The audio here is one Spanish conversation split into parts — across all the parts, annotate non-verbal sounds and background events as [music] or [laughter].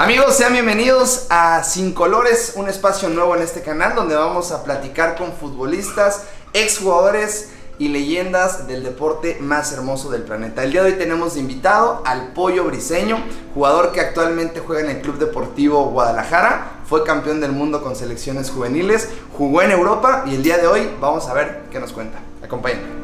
Amigos, sean bienvenidos a Sin Colores, un espacio nuevo en este canal donde vamos a platicar con futbolistas, exjugadores y leyendas del deporte más hermoso del planeta. El día de hoy tenemos invitado al Pollo Briseño, jugador que actualmente juega en el Club Deportivo Guadalajara, fue campeón del mundo con selecciones juveniles, jugó en Europa y el día de hoy vamos a ver qué nos cuenta. Acompáñenme.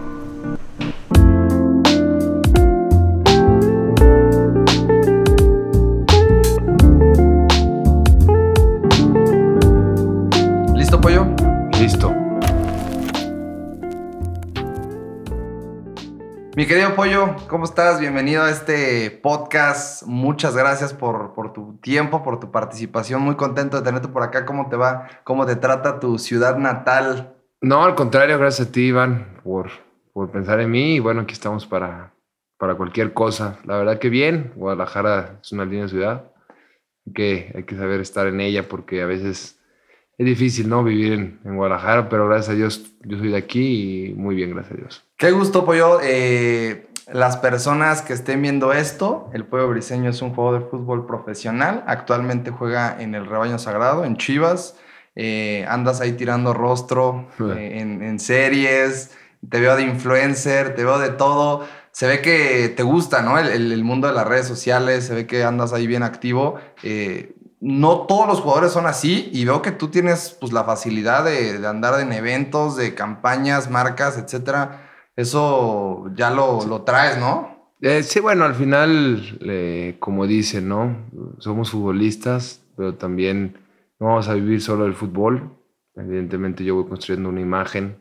Mi querido Pollo, ¿cómo estás? Bienvenido a este podcast. Muchas gracias por, tu tiempo, por tu participación. Muy contento de tenerte por acá. ¿Cómo te va? ¿Cómo te trata tu ciudad natal? No, al contrario, gracias a ti, Iván, por, pensar en mí. Y bueno, aquí estamos para, para cualquier cosa. La verdad que bien, Guadalajara es una linda ciudad. que, hay que saber estar en ella porque a veces es difícil, ¿no? Vivir en, Guadalajara, pero gracias a Dios yo soy de aquí y muy bien, gracias a Dios. Qué gusto, Pollo. Eh, las personas que estén viendo esto, el pueblo Briseño es un juego de fútbol profesional. Actualmente juega en el Rebaño Sagrado, en Chivas. Eh, andas ahí tirando rostro [laughs] eh, en, series, te veo de influencer, te veo de todo se ve que te gusta, ¿no? El, mundo de las redes sociales, se ve que andas ahí bien activo no todos los jugadores son así y veo que tú tienes pues la facilidad de, andar en eventos, de campañas, marcas, etcétera. Eso ya lo, traes, ¿no? Eh, sí, bueno, al final, eh, como dicen, ¿no? Somos futbolistas, pero también no vamos a vivir solo del fútbol. Evidentemente yo voy construyendo una imagen,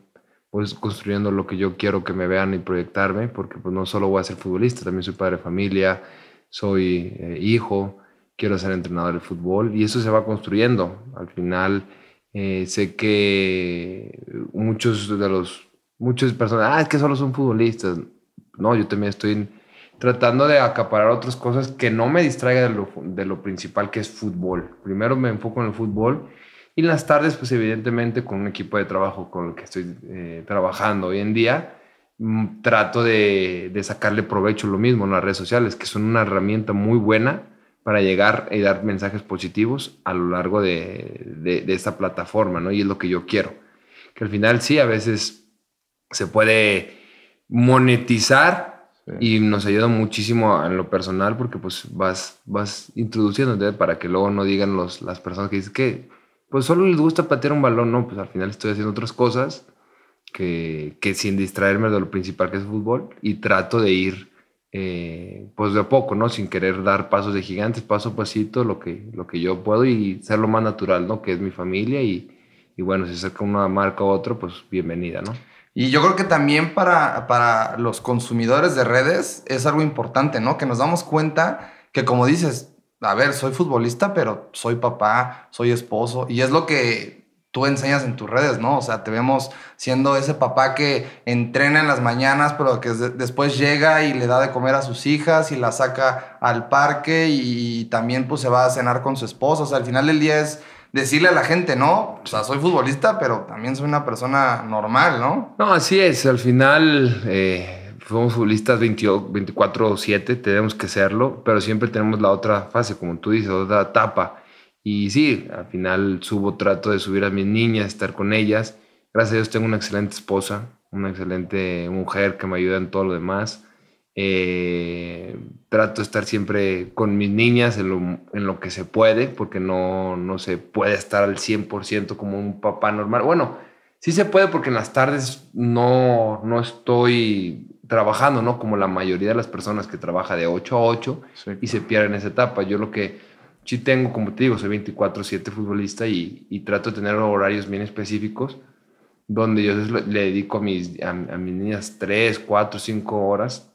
voy pues, construyendo lo que yo quiero que me vean y proyectarme, porque pues, no solo voy a ser futbolista, también soy padre de familia, soy eh, hijo quiero ser entrenador de fútbol y eso se va construyendo. Al final eh, sé que muchos de los, muchas personas, ah, es que solo son futbolistas. No, yo también estoy tratando de acaparar otras cosas que no me distraigan de lo, de lo principal que es fútbol. Primero me enfoco en el fútbol y en las tardes, pues evidentemente con un equipo de trabajo con el que estoy eh, trabajando hoy en día, mm, trato de, de sacarle provecho lo mismo en las redes sociales, que son una herramienta muy buena para llegar y dar mensajes positivos a lo largo de, esta plataforma, ¿no? Y es lo que yo quiero. Que al final sí, a veces se puede monetizar y nos ayuda muchísimo en lo personal porque pues vas, vas introduciéndote para que luego no digan los, las personas que dicen que pues solo les gusta patear un balón, no, pues al final estoy haciendo otras cosas que, que sin distraerme de lo principal que es fútbol y trato de ir eh, pues de a poco, ¿no? Sin querer dar pasos de gigantes, paso a pasito, lo que, lo que yo puedo y ser lo más natural, ¿no? Que es mi familia y, bueno, si acerca una marca u otro pues bienvenida, ¿no? Y yo creo que también para, para los consumidores de redes es algo importante, ¿no? Que nos damos cuenta que como dices, a ver, soy futbolista, pero soy papá, soy esposo, y es lo que tú enseñas en tus redes, ¿no? O sea, te vemos siendo ese papá que entrena en las mañanas, pero que después llega y le da de comer a sus hijas y la saca al parque y también pues se va a cenar con su esposa. O sea, al final del día es decirle a la gente, ¿no? O sea, soy futbolista, pero también soy una persona normal, ¿no? No, así es. Al final... Eh, somos futbolistas 24-7, tenemos que serlo, pero siempre tenemos la otra fase, como tú dices, otra etapa. Y sí, al final subo, trato de subir a mis niñas, estar con ellas. Gracias a Dios tengo una excelente esposa, una excelente mujer que me ayuda en todo lo demás. Eh, trato de estar siempre con mis niñas en lo, que se puede, porque no, se puede estar al 100% como un papá normal. Bueno, sí se puede porque en las tardes no, estoy trabajando, ¿no? Como la mayoría de las personas que trabaja de 8 a 8 y se pierden esa etapa. Yo lo que sí tengo, como te digo, soy 24/7 futbolista y, y, trato de tener horarios bien específicos donde yo le dedico a mis, a, mis niñas 3, 4, 5 horas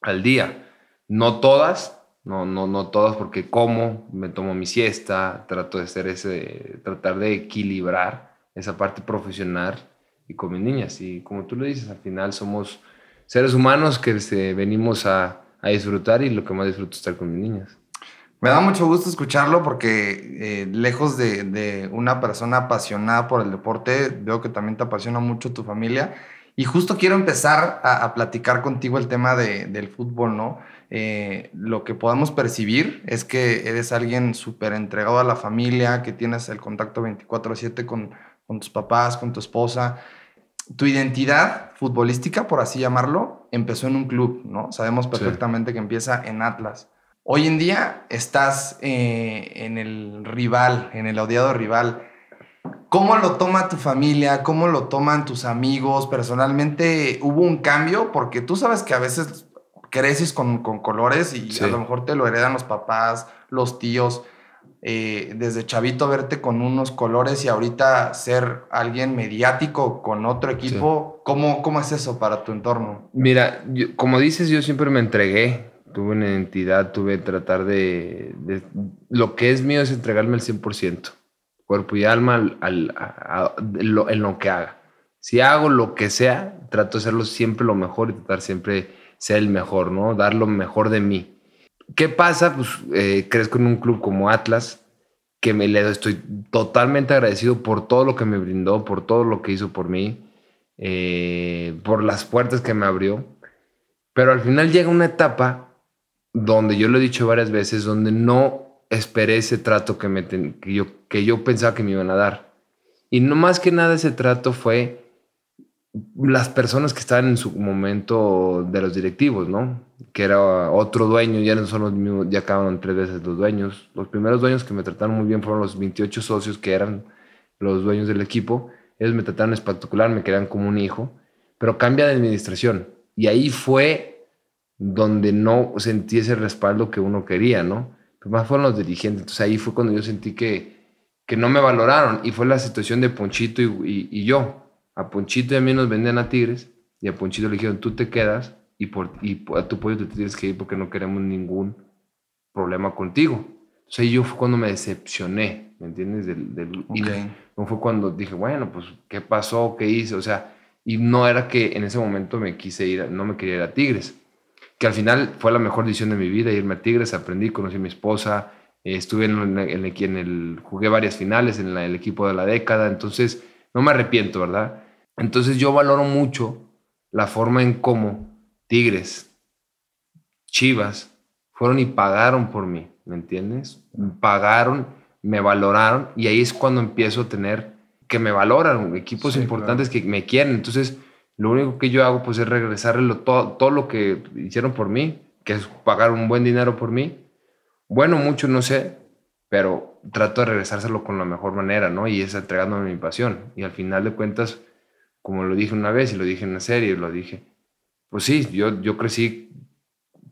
al día. No todas, no, no, no todas porque como, me tomo mi siesta, trato de hacer ese, tratar de equilibrar esa parte profesional y con mis niñas. Y como tú lo dices, al final somos seres humanos que se, venimos a, a disfrutar y lo que más disfruto es estar con mis niñas. Me da mucho gusto escucharlo porque eh, lejos de, una persona apasionada por el deporte, veo que también te apasiona mucho tu familia. Y justo quiero empezar a, platicar contigo el tema del fútbol, ¿no? Eh, lo que podamos percibir es que eres alguien súper entregado a la familia, que tienes el contacto 24/7 con, tus papás, con tu esposa. Tu identidad futbolística, por así llamarlo, empezó en un club, ¿no? Sabemos perfectamente que empieza en Atlas. Hoy en día estás eh, en el rival, en el odiado rival. ¿Cómo lo toma tu familia? ¿Cómo lo toman tus amigos? Personalmente, ¿hubo un cambio? Porque tú sabes que a veces creces con, colores y a lo mejor te lo heredan los papás, los tíos. Eh, desde chavito verte con unos colores y ahorita ser alguien mediático con otro equipo, ¿cómo, ¿cómo es eso para tu entorno? Mira, como dices, yo siempre me entregué tuve una identidad, tuve tratar de, Lo que es mío es entregarme al 100%, cuerpo y alma al, en lo que haga. Si hago lo que sea, trato de hacerlo siempre lo mejor y tratar siempre ser el mejor, ¿no? Dar lo mejor de mí. ¿Qué pasa? Pues eh, crezco en un club como Atlas, que me le estoy totalmente agradecido por todo lo que me brindó, por todo lo que hizo por mí, eh, por las puertas que me abrió. Pero al final llega una etapa donde yo lo he dicho varias veces, donde no esperé ese trato que, me yo, pensaba que me iban a dar. Y no más que nada ese trato fue las personas que estaban en su momento de los directivos, ¿no? Que era otro dueño, ya no son los ya acabaron tres veces los dueños. Los primeros dueños que me trataron muy bien fueron los 28 socios que eran los dueños del equipo. Ellos me trataron espectacular, me querían como un hijo, pero cambia de administración. Y ahí fue donde no sentí ese respaldo que uno quería, ¿no? Pero más fueron los dirigentes. Entonces ahí fue cuando yo sentí que, que no me valoraron y fue la situación de Ponchito y, yo. A Ponchito y a mí nos vendían a Tigres y a Ponchito le dijeron, tú te quedas y, por, y a tu pollo te tienes que ir porque no queremos ningún problema contigo. Entonces ahí yo fue cuando me decepcioné, ¿me entiendes? Del, fue cuando dije, bueno, pues, ¿qué pasó? ¿Qué hice? O sea, y no era que en ese momento me quise ir, no me quería ir a Tigres que al final fue la mejor decisión de mi vida, irme a Tigres, aprendí, conocí a mi esposa, eh, estuve en, el, en el, jugué varias finales en el equipo de la década, entonces no me arrepiento, ¿verdad? Entonces yo valoro mucho la forma en cómo Tigres, Chivas, fueron y pagaron por mí, ¿me entiendes? Pagaron, me valoraron y ahí es cuando empiezo a tener que me valoran, equipos importantes que me quieren. Entonces, lo único que yo hago pues es regresarle todo, todo lo que hicieron por mí, que es pagar un buen dinero por mí. Bueno, mucho, no sé, pero trato de regresárselo con la mejor manera, ¿no? Y es entregándome mi pasión. Y al final de cuentas, como lo dije una vez y lo dije en la serie, lo dije, pues sí, yo, yo crecí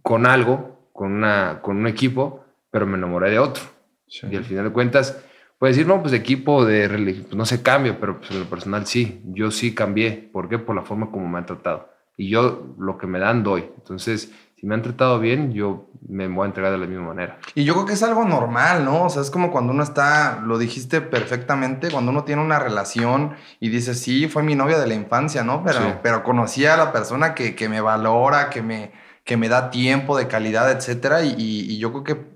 con algo, con, una, con un equipo, pero me enamoré de otro. Y al final de cuentas, puede decir, no, pues equipo de religión, pues, no se cambia, pero pues en lo personal sí, yo sí cambié. ¿Por qué? Por la forma como me han tratado. Y yo lo que me dan doy. Entonces, si me han tratado bien, yo me voy a entregar de la misma manera. Y yo creo que es algo normal, ¿no? O sea, es como cuando uno está, lo dijiste perfectamente, cuando uno tiene una relación y dice, sí, fue mi novia de la infancia, ¿no? Pero, pero conocí a la persona que, que me valora, que me, que me da tiempo de calidad, etcétera. y yo creo que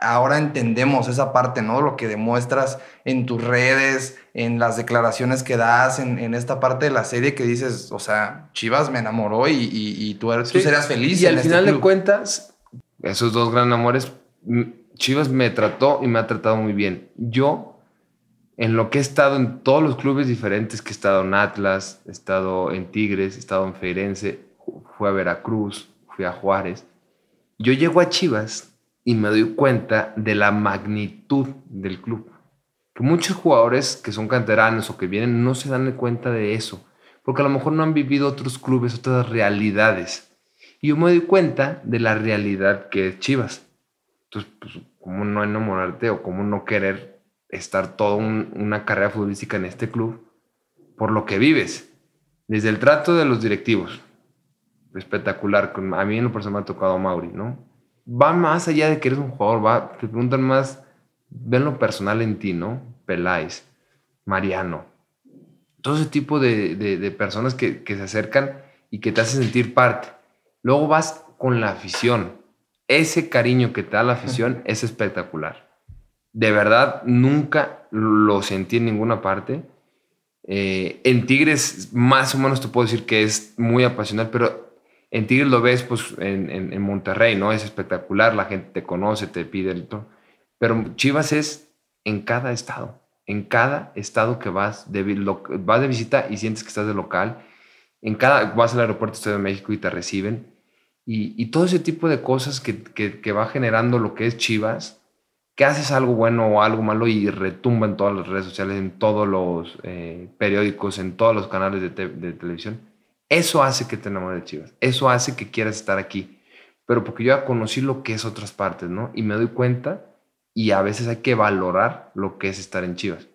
ahora entendemos esa parte, ¿no? Lo que demuestras en tus redes, en las declaraciones que das, en, esta parte de la serie que dices, o sea, Chivas me enamoró y, tú, eres, serás feliz. Y, al este final de cuentas, esos dos grandes amores, Chivas me trató y me ha tratado muy bien. Yo, en lo que he estado en todos los clubes diferentes, que he estado en Atlas, he estado en Tigres, he estado en Feirense, fui a Veracruz, fui a Juárez, yo llego a Chivas y me doy cuenta de la magnitud del club. Que muchos jugadores que son canteranos o que vienen no se dan cuenta de eso, porque a lo mejor no han vivido otros clubes, otras realidades. Y yo me doy cuenta de la realidad que es Chivas. Entonces, pues, ¿cómo no enamorarte o cómo no querer estar toda una carrera futbolística en este club por lo que vives? Desde el trato de los directivos, espectacular. A mí en lo personal me ha tocado a Mauri, ¿no? va más allá de que eres un jugador, va, te preguntan más, ven lo personal en ti, ¿no? Peláez, Mariano, todo ese tipo de, personas que, se acercan y que te hacen sentir parte. Luego vas con la afición. Ese cariño que te da la afición es espectacular. De verdad, nunca lo sentí en ninguna parte. Eh, en Tigres, más o menos te puedo decir que es muy apasionado, pero en Tigres lo ves pues en, Monterrey, ¿no? Es espectacular, la gente te conoce, te pide el todo. Pero Chivas es en cada estado, en cada estado que vas de, vas de visita y sientes que estás de local, en cada, vas al aeropuerto de México y te reciben. Y, todo ese tipo de cosas que, va generando lo que es Chivas, que haces algo bueno o algo malo y retumba en todas las redes sociales, en todos los eh, periódicos, en todos los canales de, de televisión eso hace que te enamores de Chivas, eso hace que quieras estar aquí, pero porque yo ya conocí lo que es otras partes, ¿no? Y me doy cuenta y a veces hay que valorar lo que es estar en Chivas,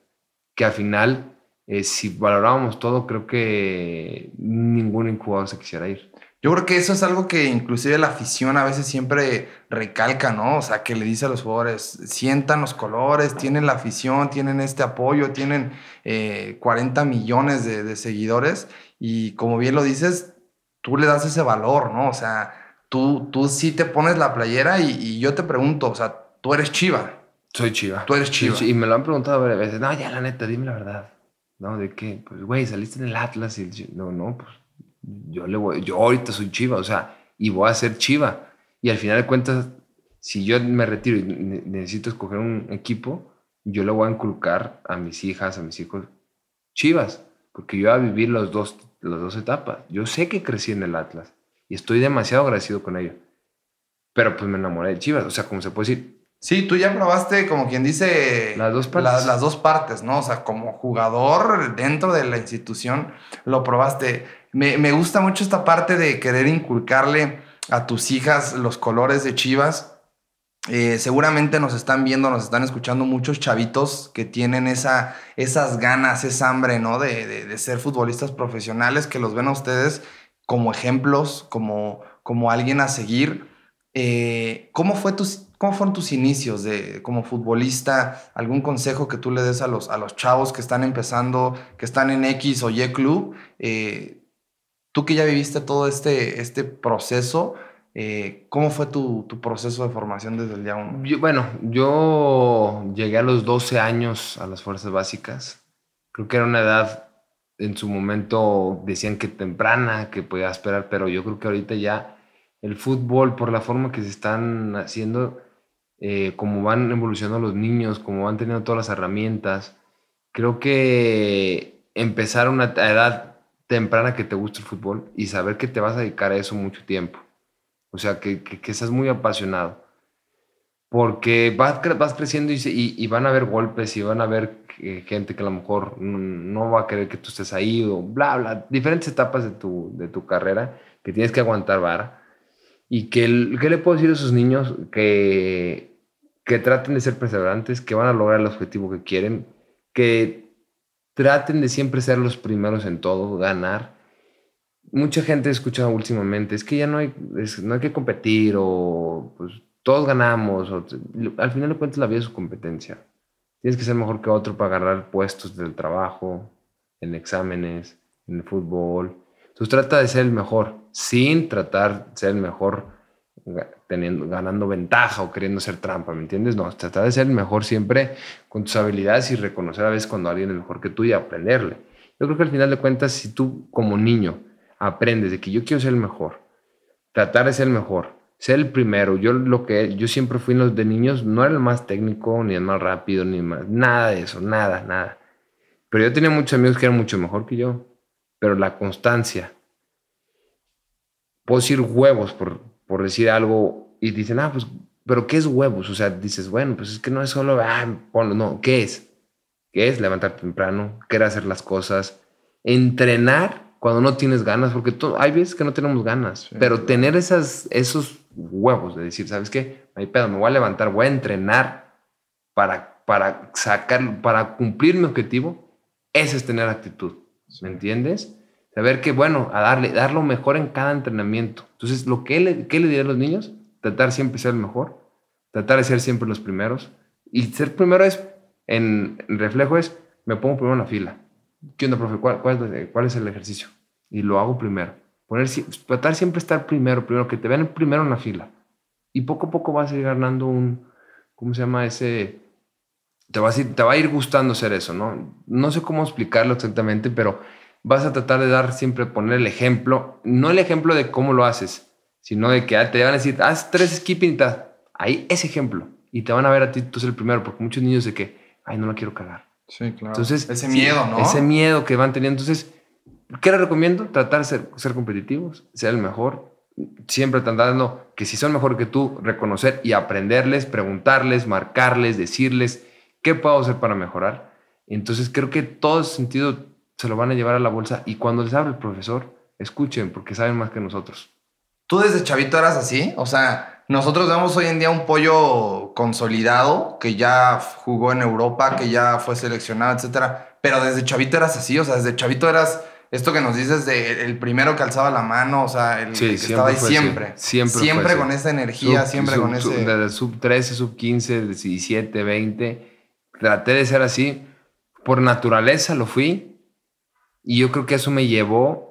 que al final, eh, si valorábamos todo, creo que ningún jugador se quisiera ir. Yo creo que eso es algo que inclusive la afición a veces siempre recalca, ¿no? O sea, que le dice a los jugadores, sientan los colores, tienen la afición, tienen este apoyo, tienen 40 eh, millones de seguidores y como bien lo dices, tú le das ese valor, ¿no? O sea, tú, tú sí te pones la playera y, yo te pregunto, o sea, tú eres chiva. Soy chiva. Tú eres chiva. y me lo han preguntado varias veces. No, ya la neta, dime la verdad. No, ¿de qué? Pues, güey, saliste en el Atlas y... No, no, pues yo le voy... Yo ahorita soy chiva, o sea, y voy a ser chiva. Y al final de cuentas, si yo me retiro y necesito escoger un equipo, yo le voy a inculcar a mis hijas, a mis hijos, chivas. Porque yo voy a vivir los dos las dos etapas. Yo sé que crecí en el Atlas y estoy demasiado agradecido con ello. Pero pues me enamoré de Chivas, o sea, como se puede decir. Sí, tú ya probaste, como quien dice, las dos partes, dos partes ¿no? O sea, como jugador dentro de la institución, lo probaste. Me, me gusta mucho esta parte de querer inculcarle a tus hijas los colores de Chivas eh, seguramente nos están viendo, nos están escuchando muchos chavitos que tienen esa, esas ganas, esa hambre, ¿no? De, ser futbolistas profesionales, que los ven a ustedes como ejemplos, como, como alguien a seguir. Eh, ¿cómo, fue tus, ¿Cómo fueron tus inicios de, como futbolista? ¿Algún consejo que tú le des a los, a los chavos que están empezando, que están en X o Y Club? Eh, tú que ya viviste todo este, este proceso, eh, ¿Cómo fue tu, proceso de formación desde el día 1? bueno, yo llegué a los 12 años a las fuerzas básicas. Creo que era una edad, en su momento decían que temprana, que podía esperar, pero yo creo que ahorita ya el fútbol, por la forma que se están haciendo, cómo eh, como van evolucionando los niños, como van teniendo todas las herramientas, creo que empezar a una edad temprana que te gusta el fútbol y saber que te vas a dedicar a eso mucho tiempo o sea, que, que, que estás muy apasionado. Porque vas, vas creciendo y, y, van a haber golpes y van a haber eh, gente que a lo mejor no, va a querer que tú estés ahí o bla, bla. Diferentes etapas de tu, de tu carrera que tienes que aguantar vara. Y que, ¿qué le puedo decir a esos niños? Que, que traten de ser perseverantes, que van a lograr el objetivo que quieren, que traten de siempre ser los primeros en todo, ganar mucha gente escucha últimamente, es que ya no hay, no hay que competir o pues todos ganamos. al final de cuentas la vida es su competencia. Tienes que ser mejor que otro para agarrar puestos del trabajo, en exámenes, en el fútbol. Entonces trata de ser el mejor, sin tratar de ser el mejor teniendo, ganando ventaja o queriendo ser trampa, ¿me entiendes? No, trata de ser el mejor siempre con tus habilidades y reconocer a veces cuando alguien es mejor que tú y aprenderle. Yo creo que al final de cuentas, si tú como niño aprendes de que yo quiero ser el mejor, tratar de ser el mejor, ser el primero. Yo lo que yo siempre fui en los de niños, no era el más técnico, ni el más rápido, ni más, nada de eso, nada, nada. Pero yo tenía muchos amigos que eran mucho mejor que yo, pero la constancia. Puedo decir huevos por, por decir algo y dicen, ah, pues, pero ¿qué es huevos? O sea, dices, bueno, pues es que no es solo, ah, ponlo, no, ¿qué es? ¿Qué es levantar temprano? ¿Qué hacer las cosas? Entrenar cuando no tienes ganas, porque todo, hay veces que no tenemos ganas, pero tener esas, esos huevos de decir, ¿sabes qué? hay pedo, me voy a levantar, voy a entrenar para, para para cumplir mi objetivo, ese es tener actitud, ¿me entiendes? Saber que, bueno, a darle, dar lo mejor en cada entrenamiento. Entonces, lo que le, ¿qué le diría a los niños? Tratar siempre ser el mejor, tratar de ser siempre los primeros. Y ser primero es, en, en reflejo es, me pongo primero en la fila ¿qué onda, profe? Eh, ¿Cuál, es el ejercicio? Y lo hago primero. Poner, tratar siempre estar primero, primero, que te vean primero en la fila. Y poco a poco vas a ir ganando un, ¿cómo se llama? Ese, te, te va a ir gustando hacer eso, ¿no? No sé cómo explicarlo exactamente, pero vas a tratar de dar siempre, poner el ejemplo, no el ejemplo de cómo lo haces, sino de que ah, te van a decir, haz tres skipping, ahí ese ejemplo. Y te van a ver a ti tú eres el primero, porque muchos niños de que, ay, no lo quiero cagar. Sí, claro. Entonces, ese miedo, ¿no? Ese miedo que van teniendo. Entonces, ¿qué les recomiendo? Tratar de ser, ser competitivos, ser el mejor. Siempre dando que si son mejor que tú, reconocer y aprenderles, preguntarles, marcarles, decirles qué puedo hacer para mejorar. Entonces, creo que todo ese sentido se lo van a llevar a la bolsa y cuando les hable el profesor, escuchen porque saben más que nosotros. ¿Tú desde chavito eras así? O sea, nosotros vemos hoy en día un pollo consolidado que ya jugó en Europa, que ya fue seleccionado, etcétera. Pero desde chavito eras así, o sea, desde chavito eras esto que nos dices de el primero que alzaba la mano, o sea, el, que estaba ahí siempre. Siempre. Siempre con esa energía, siempre con ese. Desde sub 13, sub 15, 17, 20. Traté de ser así. Por naturaleza lo fui. Y yo creo que eso me llevó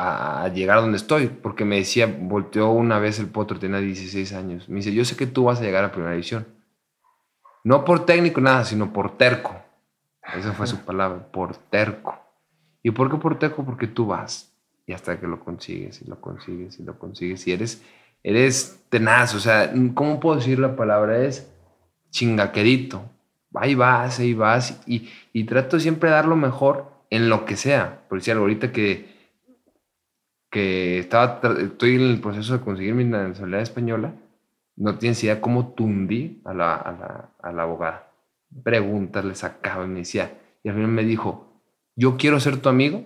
a llegar a donde estoy, porque me decía, volteó una vez el potro, tenía 16 años, me dice, yo sé que tú vas a llegar a primera edición No por técnico, nada, sino por terco. Esa fue su palabra, por terco. ¿Y por qué por terco? Porque tú vas. Y hasta que lo consigues, y lo consigues, y lo consigues, y eres, eres tenaz. O sea, ¿cómo puedo decir la palabra? Es chingaquerito. Ahí vas, ahí vas. Y, y trato siempre de dar lo mejor en lo que sea. Por decir algo, ahorita que estaba, estoy en el proceso de conseguir mi nacionalidad española, no tienes idea cómo tundí a la, a la, a la abogada. Preguntas le sacaba y me decía, y al final me dijo, yo quiero ser tu amigo,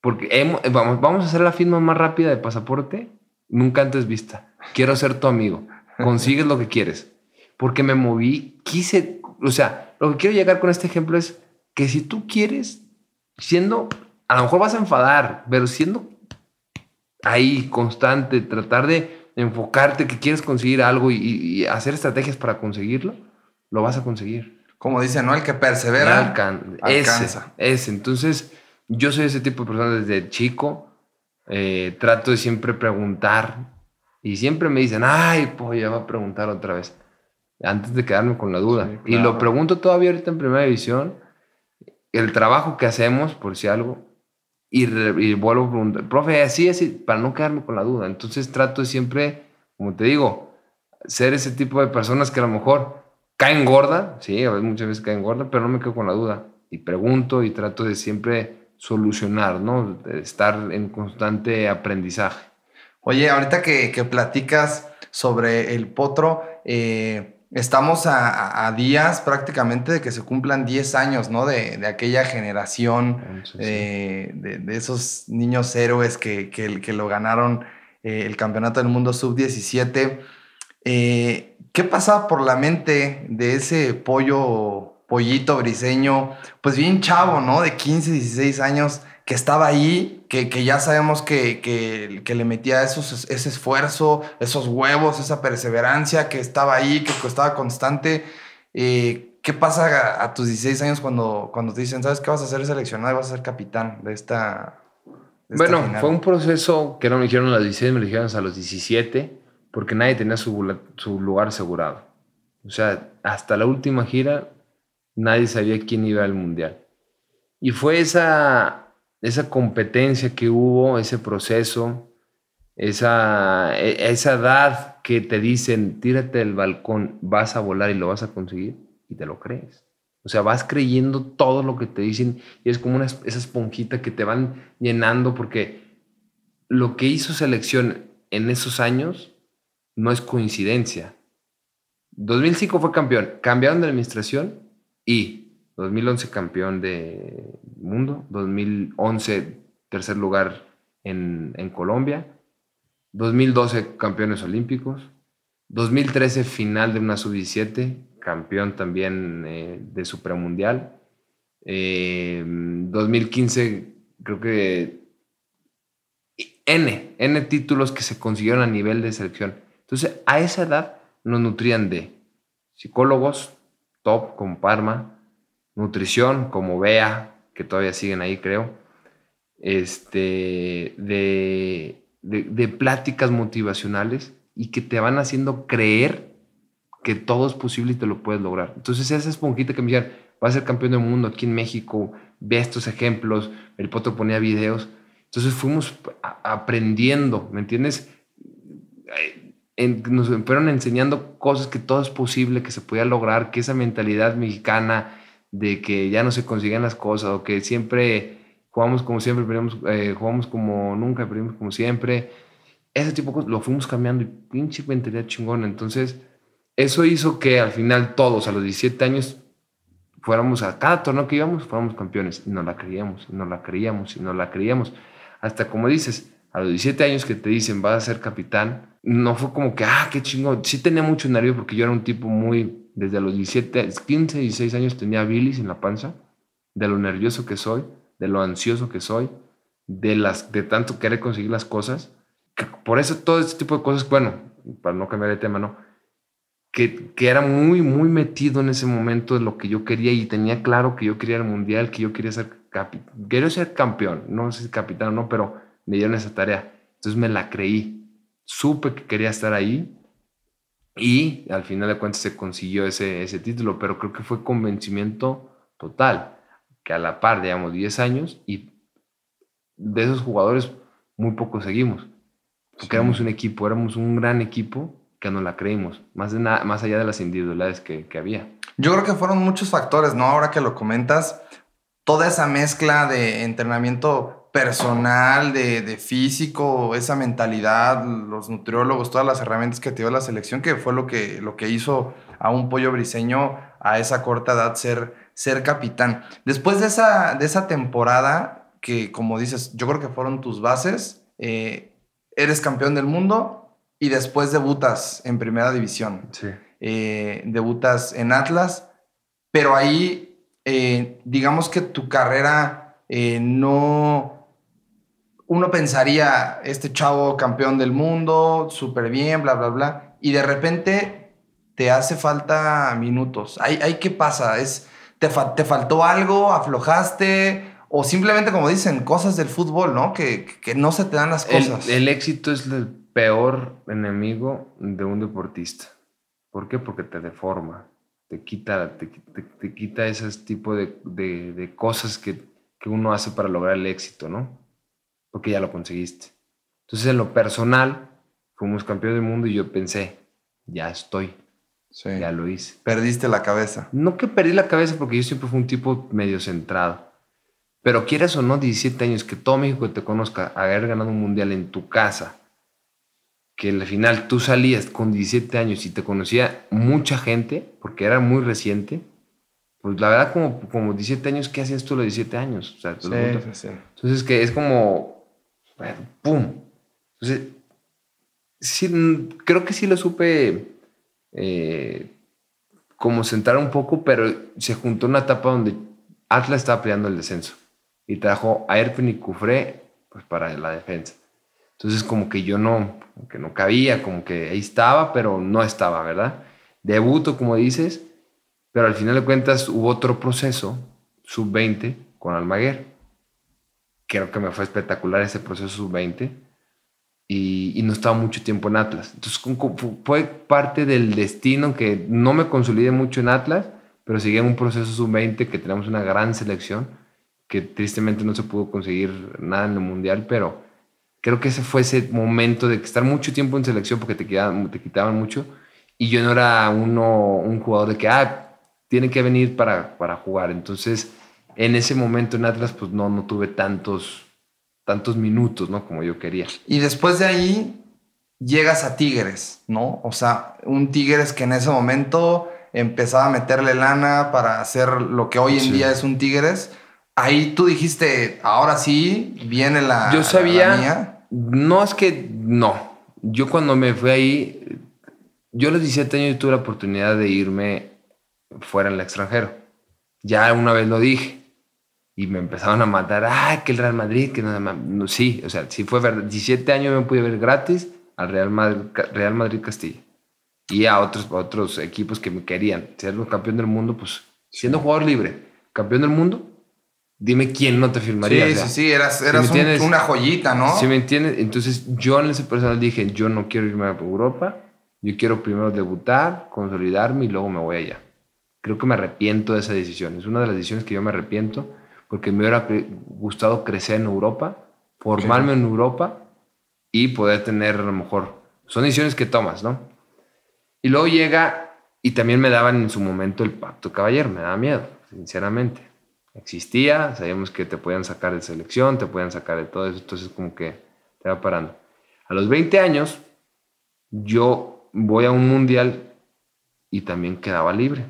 porque vamos, vamos a hacer la firma más rápida de pasaporte, nunca antes vista. Quiero ser tu amigo, consigues lo que quieres. Porque me moví, quise, o sea, lo que quiero llegar con este ejemplo es que si tú quieres, siendo, a lo mejor vas a enfadar, pero siendo ahí constante, tratar de enfocarte que quieres conseguir algo y, hacer estrategias para conseguirlo, lo vas a conseguir. Como dice ¿no? El que persevera alcanza. Ese, Entonces, yo soy ese tipo de persona desde chico. Eh, trato de siempre preguntar y siempre me dicen, ay, pues ya va a preguntar otra vez, antes de quedarme con la duda. Y lo pregunto todavía ahorita en primera división, el trabajo que hacemos, por si algo, y, vuelvo a preguntar, profe, así es, para no quedarme con la duda. Entonces trato de siempre, como te digo, ser ese tipo de personas que a lo mejor caen gorda, sí, a veces muchas veces caen gorda, pero no me quedo con la duda. Y pregunto y trato de siempre solucionar, ¿no? De estar en constante aprendizaje. Oye, ahorita que, que platicas sobre el potro, eh, Estamos a, días prácticamente de que se cumplan 10 años, ¿no? De, aquella generación, ah, eh, de, esos niños héroes que, lo ganaron eh, el Campeonato del Mundo Sub-17. Eh, ¿Qué pasaba por la mente de ese pollo, pollito briseño, pues bien chavo, ¿no? De 15, 16 años, que estaba ahí, que, ya sabemos que, que, le metía esos, ese esfuerzo, esos huevos, esa perseverancia, que estaba ahí, que estaba constante. Eh, ¿Qué pasa a, tus 16 años cuando, cuando te dicen, sabes que vas a ser seleccionado y vas a ser capitán de esta... bueno, fue un proceso que no me dijeron a los 16, me dijeron a los 17, porque nadie tenía su, su lugar asegurado. O sea, hasta la última gira nadie sabía quién iba al mundial. Y fue esa esa competencia que hubo, ese proceso, esa, e, esa edad que te dicen, tírate del balcón, vas a volar y lo vas a conseguir, y te lo crees. O sea, vas creyendo todo lo que te dicen y es como esa esponjita que te van llenando porque lo que hizo selección en esos años no es coincidencia. 2005 fue campeón, cambiaron de administración y 2011 campeón de mundo, 2011 tercer lugar en, Colombia, 2012 campeones olímpicos, 2013 final de una sub-17, campeón también eh, de supramundial, eh, 2015 creo que N, N títulos que se consiguieron a nivel de selección. Entonces, a esa edad nos nutrían de psicólogos, top, con Parma, nutrición, como vea que todavía siguen ahí, creo, este, de, de, pláticas motivacionales y que te van haciendo creer que todo es posible y te lo puedes lograr. Entonces esa esponjita que me dijeron, va a ser campeón del mundo aquí en México, ve estos ejemplos, el potro ponía videos. Entonces fuimos aprendiendo, ¿me entiendes? Eh, nos fueron enseñando cosas que todo es posible, que se podía lograr, que esa mentalidad mexicana, de que ya no se consiguen las cosas o que siempre jugamos como siempre, perdimos, eh, jugamos como nunca, perdimos como siempre. Ese tipo de cosas lo fuimos cambiando y pinche mentalidad chingona. Entonces, eso hizo que al final todos a los 17 años fuéramos a cada torneo que íbamos, fuéramos campeones. Y nos la creíamos, y nos la creíamos, y nos la creíamos. Hasta como dices, a los 17 años que te dicen vas a ser capitán, no fue como que, ah, qué chingón. Sí tenía mucho nervio porque yo era un tipo muy desde los 17, 15, 16 años tenía bilis en la panza, de lo nervioso que soy, de lo ansioso que soy, de, las, de tanto querer conseguir las cosas. por eso todo este tipo de cosas, bueno, para no cambiar de tema, ¿no? Que, que, era muy, muy metido en ese momento de lo que yo quería y tenía claro que yo quería el mundial, que yo quería ser, capi quería ser campeón, no sé si capitán o no, pero me dieron esa tarea. Entonces me la creí, supe que quería estar ahí y al final de cuentas se consiguió ese, ese título, pero creo que fue convencimiento total, que a la par, digamos, 10 años y de esos jugadores muy pocos seguimos, porque éramos un equipo, éramos un gran equipo que no la creímos, más, de nada, más allá de las individualidades que, que había. Yo creo que fueron muchos factores, ¿no? Ahora que lo comentas, toda esa mezcla de entrenamiento personal, de, físico, esa mentalidad, los nutriólogos, todas las herramientas que te dio la selección, que fue lo que, lo que hizo a un pollo briseño a esa corta edad ser, ser capitán. Después de esa, de esa temporada, que como dices, yo creo que fueron tus bases, eh, eres campeón del mundo y después debutas en primera división. Sí. Eh, debutas en Atlas, pero ahí eh, digamos que tu carrera no uno pensaría, este chavo campeón del mundo, súper bien, bla, bla, bla, y de repente te hace falta minutos. ahí qué pasa? ¿Es, te, te, faltó algo? ¿Aflojaste? O simplemente, como dicen, cosas del fútbol, ¿no? Que, no se te dan las cosas. El, éxito es el peor enemigo de un deportista. ¿Por qué? Porque te deforma, te quita, te, quita ese tipo de, cosas que uno hace para lograr el éxito, ¿no? porque ya lo conseguiste. Entonces, en lo personal, fuimos campeón del mundo y yo pensé, ya estoy. Ya lo hice. Perdiste la cabeza. No que perdí la cabeza porque yo siempre fui un tipo medio centrado. Pero quieras o no, 17 años, que todo México te conozca, haber ganado un mundial en tu casa, que en al final tú salías con 17 años y te conocía mucha gente, porque era muy reciente, pues la verdad como, como 17 años, ¿qué hacías tú los 17 años? Entonces que es como ¡Pum! Entonces, sí, mm, creo que sí lo supe eh, como sentar un poco, pero se juntó una etapa donde Atlas estaba peleando el descenso y trajo a Erpin y Cufré pues, para la defensa. Entonces como que yo no, que no cabía, como que ahí estaba, pero no estaba, ¿verdad? Debuto, como dices, pero al final de cuentas hubo otro proceso, sub-20, con Almaguer creo que me fue espectacular ese proceso sub-20 y, no estaba mucho tiempo en Atlas. Entonces fue parte del destino que no me consolidé mucho en Atlas, pero seguía en un proceso sub-20 que tenemos una gran selección que tristemente no se pudo conseguir nada en el mundial, pero creo que ese fue ese momento de estar mucho tiempo en selección porque te quitaban, te quitaban mucho y yo no era uno, un jugador de que, ah, tiene que venir para jugar. Entonces en ese momento en Atlas, pues no, no tuve tantos, tantos minutos, ¿no? Como yo quería. Y después de ahí llegas a Tigres, ¿no? O sea, un Tigres que en ese momento empezaba a meterle lana para hacer lo que hoy en día es un Tigres. Ahí tú dijiste, ahora sí viene la. Yo sabía. No es que no. Yo cuando me fui ahí, yo a los 17 años tuve la oportunidad de irme fuera en el extranjero. Ya una vez lo dije y me empezaron a matar, ah, que el Real Madrid, que nada más. No, sí, o sea, sí fue verdad. 17 años me pude ver gratis al Real Madrid, Real Madrid Castilla y a otros, otros equipos que me querían ser campeón del mundo, pues siendo jugador libre, campeón del mundo, dime quién no te firmaría. Sí, sí, sí, eras, eras una joyita, ¿no? sí me entiendes, entonces yo en ese personal dije, yo no quiero irme a Europa, yo quiero primero debutar, consolidarme y luego me voy allá. Creo que me arrepiento de esa decisión, es una de las decisiones que yo me arrepiento porque me hubiera gustado crecer en Europa, formarme en Europa y poder tener a lo mejor. Son decisiones que tomas, ¿no? Y luego llega, y también me daban en su momento el pacto caballero, me daba miedo, sinceramente. Existía, sabíamos que te podían sacar de selección, te podían sacar de todo eso, entonces como que te va parando. A los 20 años, yo voy a un mundial y también quedaba libre.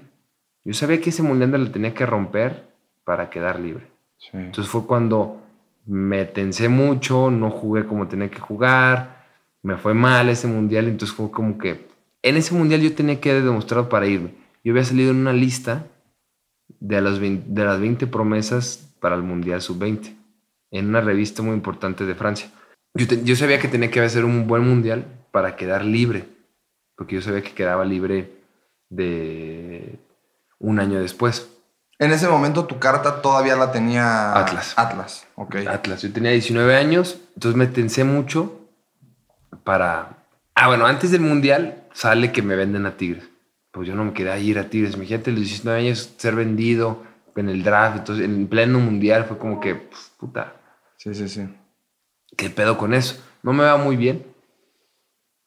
Yo sabía que ese mundial le tenía que romper para quedar libre. Entonces fue cuando me tensé mucho, no jugué como tenía que jugar, me fue mal ese mundial, entonces fue como que en ese mundial yo tenía que demostrar para irme. Yo había salido en una lista de, las de las 20 promesas para el mundial sub-20, en una revista muy importante de Francia. Yo, yo sabía que tenía que hacer un buen mundial para quedar libre, porque yo sabía que quedaba libre de un año después. En ese momento tu carta todavía la tenía Atlas. Atlas, ok. Atlas, yo tenía 19 años, entonces me tensé mucho para... Ah, bueno, antes del Mundial sale que me venden a Tigres. Pues yo no me quería ir a Tigres. Imagínate los 19 años ser vendido en el draft, entonces en pleno Mundial fue como que, pues, puta. Sí, sí, sí. ¿Qué pedo con eso? No me va muy bien.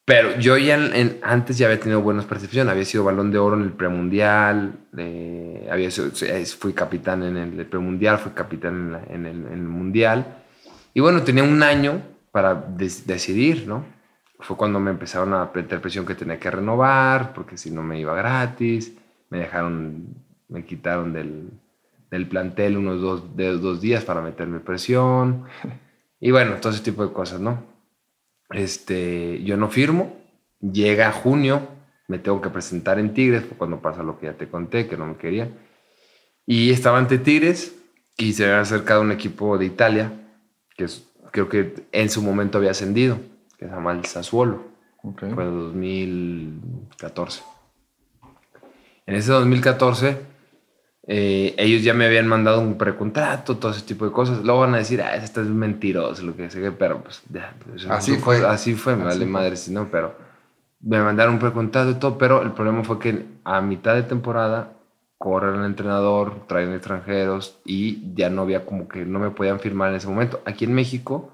Pero yo ya antes ya había tenido buenas percepciones, Había sido balón de oro en el premundial. Eh, había fui capitán en el premundial, fui capitán en, el, mundial. Y bueno, tenía un año para decidir, ¿no? Fue cuando me empezaron a meter presión que tenía que renovar, porque si no me iba gratis. Me dejaron, me quitaron del, del plantel unos dos, dos días para meterme presión. [laughs] Y bueno, todo ese tipo de cosas, ¿no? este, yo no firmo, llega junio, me tengo que presentar en Tigres, cuando pasa lo que ya te conté, que no me quería. Y estaba ante Tigres y se había acercado un equipo de Italia, que creo que en su momento había ascendido, que se llama el Sassuolo, okay. fue 2014. En ese 2014 eh, ellos ya me habían mandado un precontrato, todo ese tipo de cosas. Luego van a decir, ah, esto es mentiroso, lo que sé, pero pues ya. Pues, así, fue. así fue. me vale madre si no, pero me mandaron un precontrato y todo, pero el problema fue que a mitad de temporada corren el entrenador, traen extranjeros y ya no había como que no me podían firmar en ese momento. Aquí en México,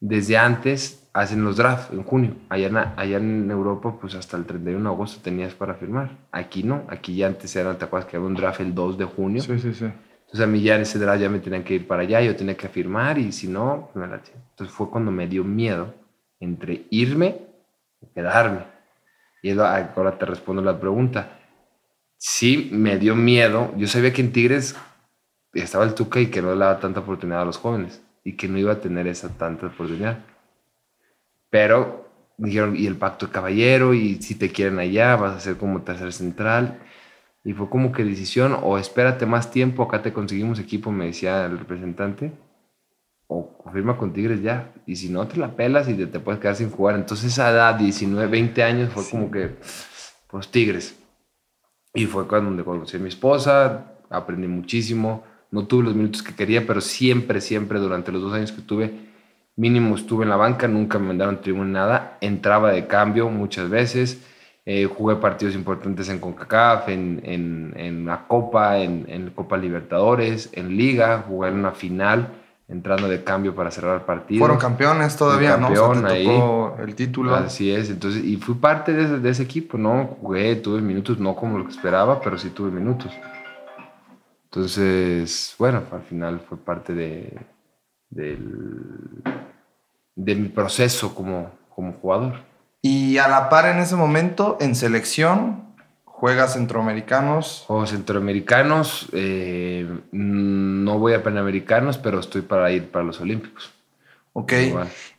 desde antes hacen los drafts en junio. Allá en, allá en Europa, pues hasta el 31 de agosto tenías para firmar. Aquí no, aquí ya antes era, ¿te acuerdas que había un draft el 2 de junio? Sí, sí, sí. Entonces a mí ya en ese draft ya me tenían que ir para allá, yo tenía que firmar y si no, me la Entonces fue cuando me dio miedo entre irme y quedarme. Y ahora te respondo la pregunta. Sí, me dio miedo. Yo sabía que en Tigres estaba el Tuca y que no le daba tanta oportunidad a los jóvenes y que no iba a tener esa tanta oportunidad pero dijeron, y el pacto de caballero, y si te quieren allá, vas a ser como tercer central. Y fue como que decisión, o espérate más tiempo, acá te conseguimos equipo, me decía el representante, o firma con Tigres ya. Y si no, te la pelas y te, puedes quedar sin jugar. Entonces a edad, 19, 20 años, fue como que, pues Tigres. Y fue cuando conocí a mi esposa, aprendí muchísimo, no tuve los minutos que quería, pero siempre, siempre, durante los dos años que tuve, mínimo estuve en la banca, nunca me mandaron tribuna nada, entraba de cambio muchas veces, eh, jugué partidos importantes en CONCACAF, en, la Copa, en, Copa Libertadores, en Liga, jugué en una final entrando de cambio para cerrar partidos. Fueron campeones todavía, ¿no? O el título. Así es, entonces, y fui parte de ese, de ese equipo, ¿no? Jugué, tuve minutos, no como lo que esperaba, pero sí tuve minutos. Entonces, bueno, al final fue parte de, del, de mi proceso como, como jugador. Y a la par en ese momento, en selección, juegas centroamericanos. o centroamericanos, eh, mm, no voy a panamericanos, pero estoy para ir para los Olímpicos. Ok.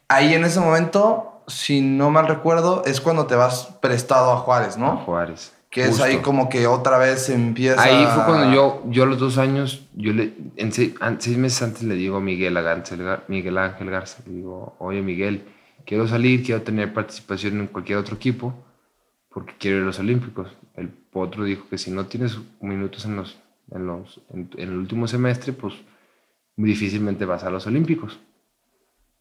Ahí en ese momento, si no mal recuerdo, es cuando te vas prestado a Juárez, ¿no? Juárez. Que es ahí como que otra vez empieza. Ahí fue cuando yo, yo los dos años, yo le, seis, meses antes le digo a Miguel, Miguel Ángel Garza, digo, oye Miguel, quiero salir, quiero tener participación en cualquier otro equipo, porque quiero ir a los Olímpicos. El otro dijo que si no tienes minutos en, los, en, los, en, el último semestre, pues muy difícilmente vas a los Olímpicos.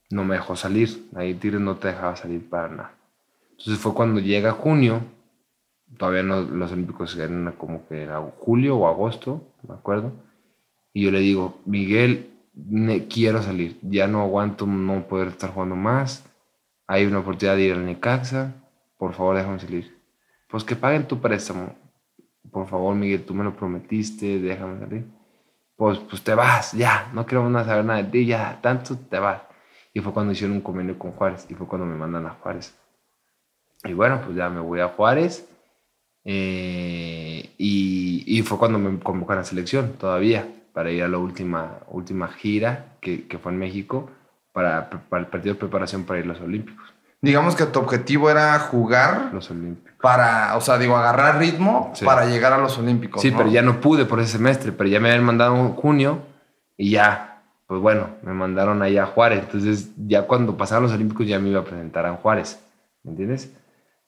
No me dejó salir, ahí Tigres no te dejaba salir para nada. Entonces fue cuando llega junio todavía no, los Olímpicos ganan como que en julio o agosto, me acuerdo. Y yo le digo, Miguel, me quiero salir, ya no aguanto no poder estar jugando más. Hay una oportunidad de ir al Necaxa, por favor déjame salir. Pues que paguen tu préstamo. Por favor, Miguel, tú me lo prometiste, déjame salir. Pues, pues te vas, ya, no queremos nada saber nada de ti, ya, tanto te vas. Y fue cuando hicieron un convenio con Juárez, y fue cuando me mandan a Juárez. Y bueno, pues ya me voy a Juárez eh, y, fue cuando me convocó a la selección todavía para ir a la última, última gira que, fue en México para, el partido de preparación para ir a los Olímpicos. Digamos que tu objetivo era jugar los Olímpicos. para, o sea, digo, agarrar ritmo para llegar a los Olímpicos. Sí, pero ya no pude por ese semestre, pero ya me habían mandado en junio y ya, pues bueno, me mandaron allá a Juárez. Entonces, ya cuando pasaron los Olímpicos ya me iba a presentar a Juárez, ¿me entiendes?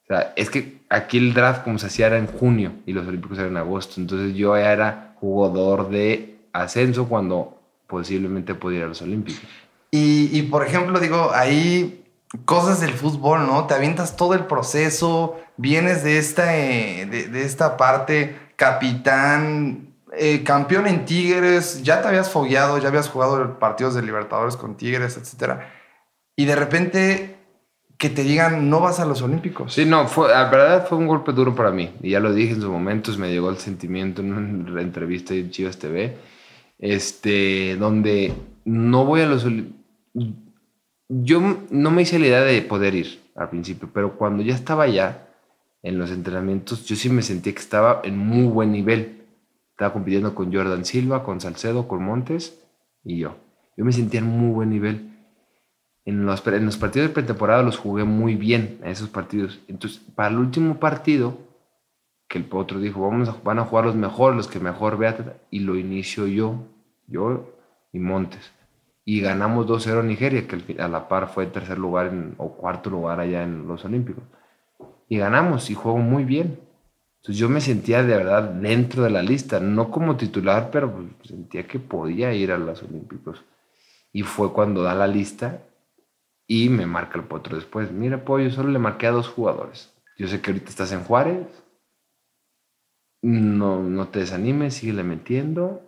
O sea, es que aquí el draft como se hacía era en junio y los Olímpicos eran en agosto, entonces yo era jugador de ascenso cuando posiblemente pudiera ir a los Olímpicos. Y, por ejemplo, digo, ahí cosas del fútbol, ¿no? Te avientas todo el proceso, vienes de esta, eh, de, esta parte, capitán, eh, campeón en Tigres, ya te habías fogueado, ya habías jugado partidos de Libertadores con Tigres, etc. Y de repente que te digan no vas a los Olímpicos. Sí, no, fue, la verdad fue un golpe duro para mí. Y ya lo dije en sus momentos, me llegó el sentimiento en una entrevista en Chivas TV, este, donde no voy a los Yo no me hice la idea de poder ir al principio, pero cuando ya estaba allá en los entrenamientos, yo sí me sentí que estaba en muy buen nivel. Estaba compitiendo con Jordan Silva, con Salcedo, con Montes y yo. Yo me sentía en muy buen nivel en los, en los partidos de pretemporada los jugué muy bien, esos partidos. Entonces, para el último partido, que el otro dijo, vamos a, van a jugar los mejores, los que mejor vean, y lo inicio yo, yo y Montes. Y ganamos 2-0 Nigeria, que a la par fue el tercer lugar o cuarto lugar allá en los Olímpicos. Y ganamos y juego muy bien. Entonces yo me sentía de verdad dentro de la lista, no como titular, pero pues sentía que podía ir a los Olímpicos. Y fue cuando da la lista y me marca el potro después. Mira, pollo, yo solo le marqué a dos jugadores. Yo sé que ahorita estás en Juárez. No, no te desanimes, síguele metiendo.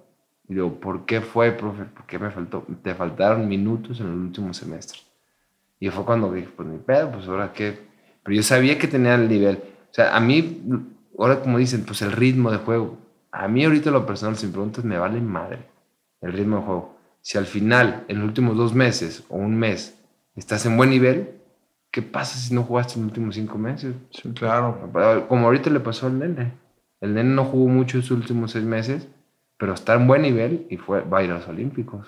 Y digo, ¿por qué fue, profe? ¿Por qué me faltó? Te faltaron minutos en el último semestre. Y fue cuando dije, pues mi pedo, pues ahora qué. Pero yo sabía que tenía el nivel. O sea, a mí, ahora como dicen, pues el ritmo de juego. A mí ahorita lo personal, sin preguntas, me vale madre el ritmo de juego. Si al final, en los últimos dos meses o un mes, estás en buen nivel, ¿qué pasa si no jugaste en los últimos cinco meses? claro. Como ahorita le pasó al nene. El nene no jugó mucho en sus últimos seis meses, pero está en buen nivel y fue, va a ir a los Olímpicos.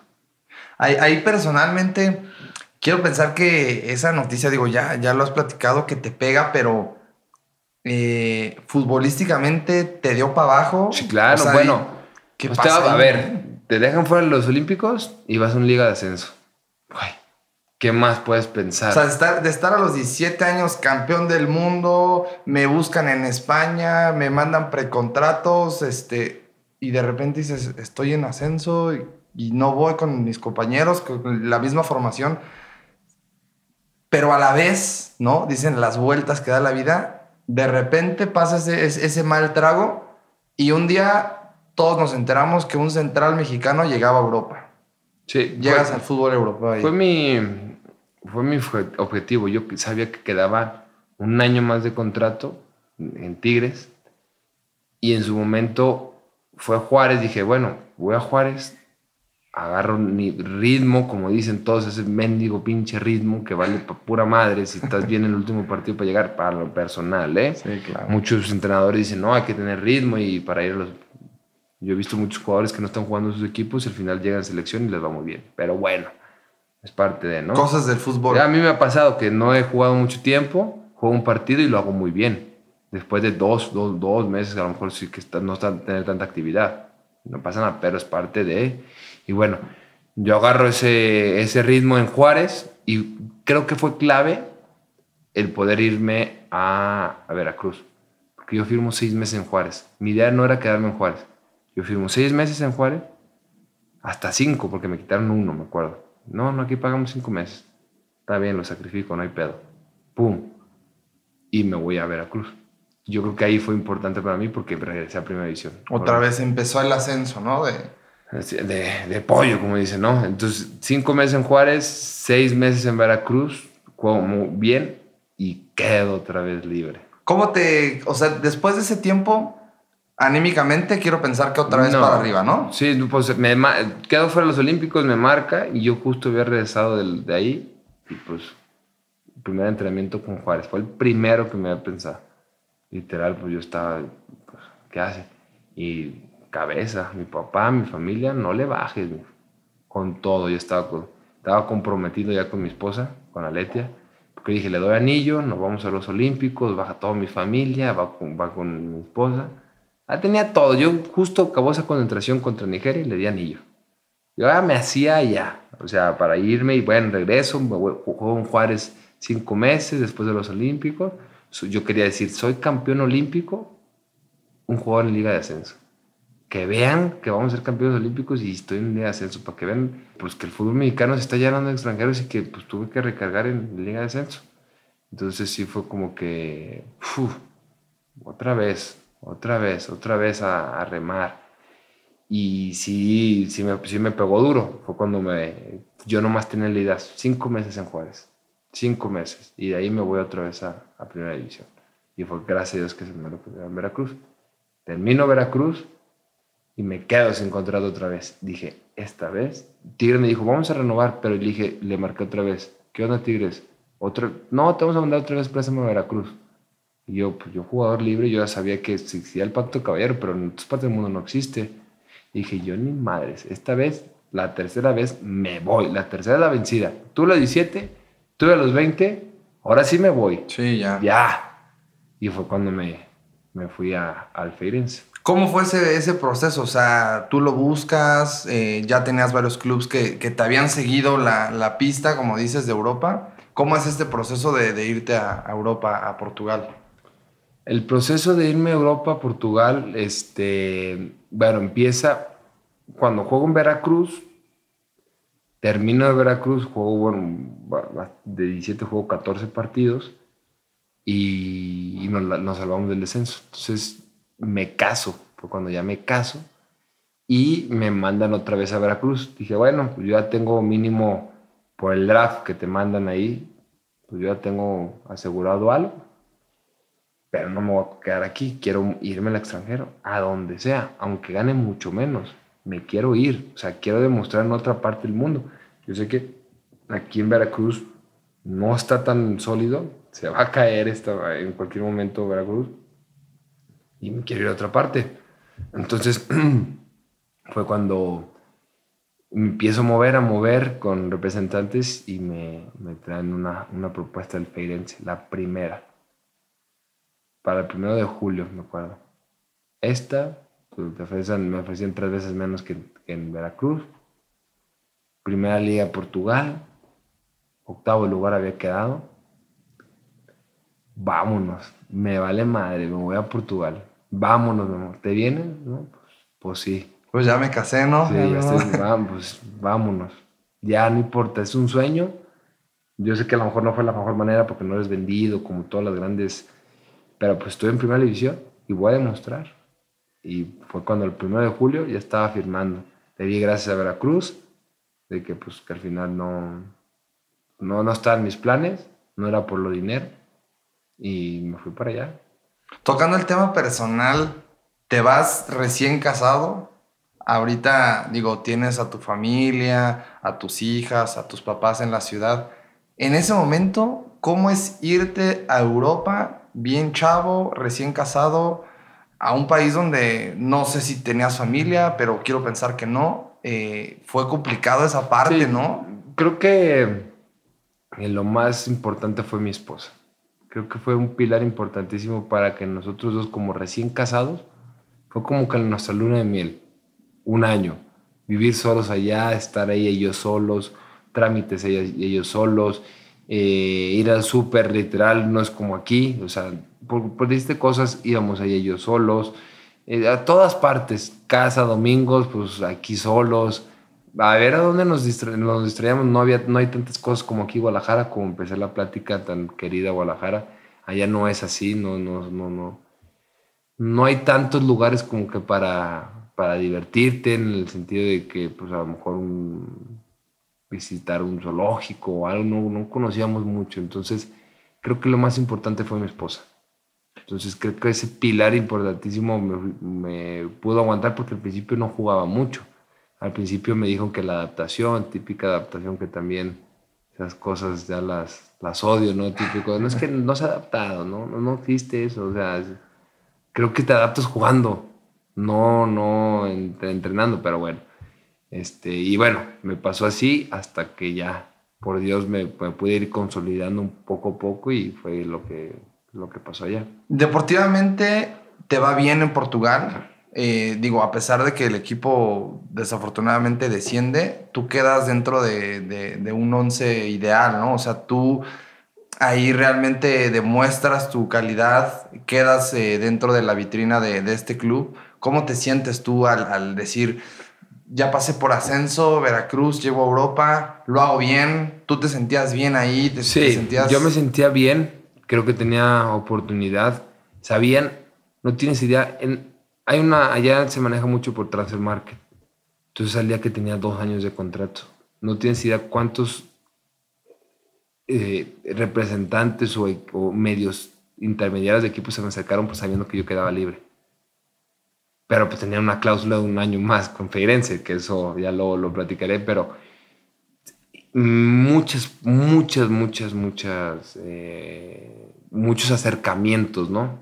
Ahí, personalmente quiero pensar que esa noticia, digo, ya, ya lo has platicado, que te pega, pero eh, futbolísticamente te dio para abajo. Sí, claro, bueno. ¿qué pasa? a ver, te dejan fuera de los Olímpicos y vas a un liga de ascenso. ¿Qué más puedes pensar? O sea, de estar, a los 17 años campeón del mundo, me buscan en España, me mandan precontratos, este, y de repente dices, estoy en ascenso y, no voy con mis compañeros, con la misma formación, pero a la vez, ¿no? Dicen las vueltas que da la vida, de repente pasa ese, ese mal trago y un día todos nos enteramos que un central mexicano llegaba a Europa. Sí. Llegas al fútbol europeo. Ahí. Fue mi, fue mi objetivo. Yo sabía que quedaba un año más de contrato en Tigres y en su momento fue Juárez. Dije, bueno, voy a Juárez, agarro mi ritmo, como dicen todos, ese mendigo pinche ritmo que vale para pura madre si estás bien en el último partido para llegar para lo personal, ¿eh? Muchos entrenadores dicen, no, hay que tener ritmo y para ir los... Yo he visto muchos jugadores que no están jugando en sus equipos y al final llegan a selección y les va muy bien. Pero bueno, es parte de, ¿no? Cosas del fútbol. A mí me ha pasado que no he jugado mucho tiempo, juego un partido y lo hago muy bien. Después de dos, dos, dos meses, a lo mejor sí que no está tener tanta actividad. No pasa nada, pero es parte de. Y bueno, yo agarro ese, ese ritmo en Juárez y creo que fue clave el poder irme a, a Veracruz. Porque yo firmo seis meses en Juárez. Mi idea no era quedarme en Juárez. Yo firmo seis meses en Juárez, hasta cinco, porque me quitaron uno, me acuerdo no, no, aquí pagamos cinco meses. Está bien, lo sacrifico, no hay pedo. ¡Pum! Y me voy a Veracruz. Yo creo que ahí fue importante para mí porque regresé a Primera División. Otra vez empezó el ascenso, ¿no? De... De, de pollo, como dicen, ¿no? Entonces, cinco meses en Juárez, seis meses en Veracruz, como bien y quedo otra vez libre. ¿Cómo te, o sea, después de ese tiempo, anímicamente quiero pensar que otra vez para arriba, ¿no? Sí, pues me quedo fuera de los Olímpicos, me marca y yo justo había regresado de, ahí y pues el primer entrenamiento con Juárez fue el primero que me había pensado. Literal, pues yo estaba, pues, ¿qué hace? Y cabeza, mi papá, mi familia, no le bajes, con todo, yo estaba, estaba comprometido ya con mi esposa, con Aletia. Porque dije, le doy anillo, nos vamos a los Olímpicos, baja toda mi familia, va con, va con mi esposa Ah, tenía todo. Yo justo acabó esa concentración contra Nigeria y le di anillo. Yo ya me hacía ya, o sea, para irme y bueno, regreso, jugó Juárez cinco meses después de los Olímpicos. Yo quería decir, soy campeón olímpico, un jugador en Liga de Ascenso. Que vean que vamos a ser campeones olímpicos y estoy en Liga de Ascenso, para que vean pues, que el fútbol mexicano se está llenando de extranjeros y que pues, tuve que recargar en Liga de Ascenso. Entonces sí fue como que, uf, otra vez, otra vez, otra vez a, remar. Y sí, sí me, sí me pegó duro. Fue cuando me, yo nomás tenía la idea, cinco meses en Juárez, cinco meses. Y de ahí me voy otra vez a, Primera División. Y fue gracias a Dios que se me lo pusieron en Veracruz. Termino Veracruz y me quedo sin contrato otra vez. Dije, esta vez. Tigre me dijo, vamos a renovar, pero le dije, le marqué otra vez. ¿Qué onda, Tigres? Otro, no, te vamos a mandar otra vez préstamo a Veracruz yo, pues yo jugador libre, yo ya sabía que existía el pacto caballero, pero en otras partes del mundo no existe. dije, yo ni madres, esta vez, la tercera vez, me voy. La tercera es la vencida. Tú a los 17, tú a los 20, ahora sí me voy. Sí, ya. Ya. Y fue cuando me, me fui a, al ¿Cómo fue ese, proceso? O sea, tú lo buscas, eh, ya tenías varios clubes que, te habían seguido la, pista, como dices, de Europa. ¿Cómo es este proceso de, de irte a Europa, a Portugal? El proceso de irme a Europa, a Portugal, este, bueno, empieza cuando juego en Veracruz, termino de Veracruz, juego, bueno, de 17 juego 14 partidos y, nos, salvamos del descenso. Entonces me caso, cuando ya me caso y me mandan otra vez a Veracruz. Dije, bueno, pues yo ya tengo mínimo por el draft que te mandan ahí, pues yo ya tengo asegurado algo pero no me voy a quedar aquí, quiero irme al extranjero, a donde sea, aunque gane mucho menos, me quiero ir, o sea, quiero demostrar en otra parte del mundo. Yo sé que aquí en Veracruz no está tan sólido, se va a caer en cualquier momento Veracruz, y me quiero ir a otra parte. Entonces [clears throat] fue cuando empiezo a mover, a mover con representantes y me, traen una, una propuesta del Feirense, la primera para el primero de julio, me acuerdo. Esta, pues, me, ofrecían tres veces menos que, en Veracruz. Primera Liga Portugal, octavo lugar había quedado. Vámonos, me vale madre, me voy a Portugal. Vámonos, mi amor. ¿Te vienes? Pues, pues, sí. Pues ya me casé, ¿no? Sí, ya estoy, pues, vámonos. Ya no importa, es un sueño. Yo sé que a lo mejor no fue la mejor manera porque no eres vendido como todas las grandes pero pues estuve en primera división y voy a demostrar. Y fue cuando el 1 de julio ya estaba firmando. Le di gracias a Veracruz, de que pues que al final no, no, no estaban mis planes, no era por lo dinero, y me fui para allá. Tocando el tema personal, te vas recién casado, ahorita digo, tienes a tu familia, a tus hijas, a tus papás en la ciudad. En ese momento, ¿cómo es irte a Europa bien chavo, recién casado, a un país donde no sé si tenías familia, pero quiero pensar que no. Eh, fue complicado esa parte, ¿no? Creo que eh, lo más importante fue mi esposa. Creo que fue un pilar importantísimo para que nosotros dos, como recién casados, fue como que nuestra luna de miel. Un año. Vivir solos allá, estar ahí ellos solos, trámites ellos, ellos solos ir eh, al súper literal no es como aquí, o sea, por, por cosas íbamos ahí ellos solos, eh, a todas partes, casa, domingos, pues aquí solos, a ver a dónde nos, distra nos distraíamos, no, había, no hay tantas cosas como aquí Guadalajara, como empecé la plática tan querida Guadalajara, allá no es así, no, no, no, no, no hay tantos lugares como que para, para divertirte en el sentido de que pues a lo mejor un visitar un zoológico o algo, no, conocíamos mucho. Entonces, creo que lo más importante fue mi esposa. Entonces, creo que ese pilar importantísimo me, pudo aguantar porque al principio no jugaba mucho. Al principio me dijo que la adaptación, típica adaptación que también esas cosas ya las, las odio, ¿no? Típico, no es que no se ha adaptado, ¿no? ¿no? No, existe eso, o sea, creo que te adaptas jugando, no, no entrenando, pero bueno. Este, y bueno, me pasó así hasta que ya, por Dios, me, pude ir consolidando un poco a poco y fue lo que, lo que pasó allá. Deportivamente, te va bien en Portugal. Eh, digo, a pesar de que el equipo desafortunadamente desciende, tú quedas dentro de, un once ideal, ¿no? O sea, tú ahí realmente demuestras tu calidad, quedas eh, dentro de la vitrina de, este club. ¿Cómo te sientes tú al decir, ya pasé por ascenso, Veracruz, llego a Europa, lo hago bien. ¿Tú te sentías bien ahí? ¿Te, sí, yo me sentía bien. Creo que tenía oportunidad. Sabían, no tienes idea. hay una, allá se maneja mucho por transfer market. Entonces al día que tenía dos años de contrato. No tienes idea cuántos eh, representantes o, o medios intermediarios de equipos se me acercaron pues sabiendo que yo quedaba libre pero pues tenía una cláusula de un año más con Feirense, que eso ya lo, lo platicaré, pero muchas, muchas, muchas, muchas, eh, muchos acercamientos, ¿no?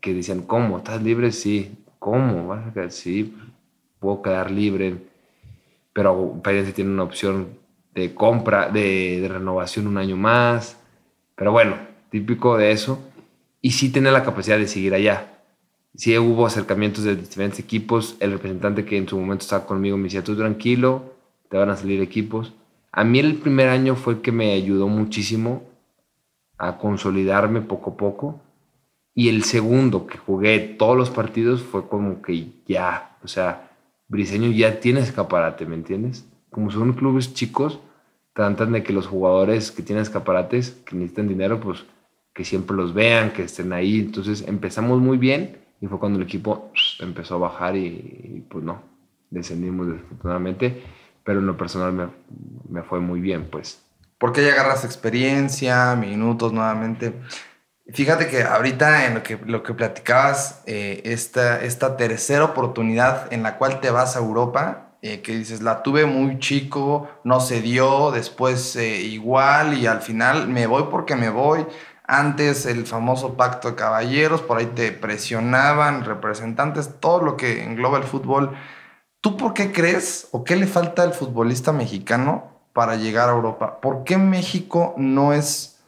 Que decían, ¿cómo? ¿Estás libre? Sí. ¿Cómo? ¿Vas a Sí, puedo quedar libre. Pero Feirense tiene una opción de compra, de, renovación un año más. Pero bueno, típico de eso. Y sí tenía la capacidad de seguir allá sí hubo acercamientos de diferentes equipos. El representante que en su momento estaba conmigo me decía, tú tranquilo, te van a salir equipos. A mí el primer año fue el que me ayudó muchísimo a consolidarme poco a poco. Y el segundo que jugué todos los partidos fue como que ya, o sea, Briseño ya tiene escaparate, ¿me entiendes? Como son clubes chicos, tratan de que los jugadores que tienen escaparates, que necesitan dinero, pues que siempre los vean, que estén ahí. Entonces empezamos muy bien y fue cuando el equipo empezó a bajar y, pues no, descendimos desafortunadamente, pero en lo personal me, me fue muy bien, pues. Porque ya agarras experiencia, minutos nuevamente. Fíjate que ahorita en lo que, lo que platicabas, eh, esta, esta tercera oportunidad en la cual te vas a Europa, eh, que dices, la tuve muy chico, no se dio, después eh, igual y al final me voy porque me voy. Antes el famoso pacto de caballeros, por ahí te presionaban representantes, todo lo que engloba el fútbol. ¿Tú por qué crees o qué le falta al futbolista mexicano para llegar a Europa? ¿Por qué México no es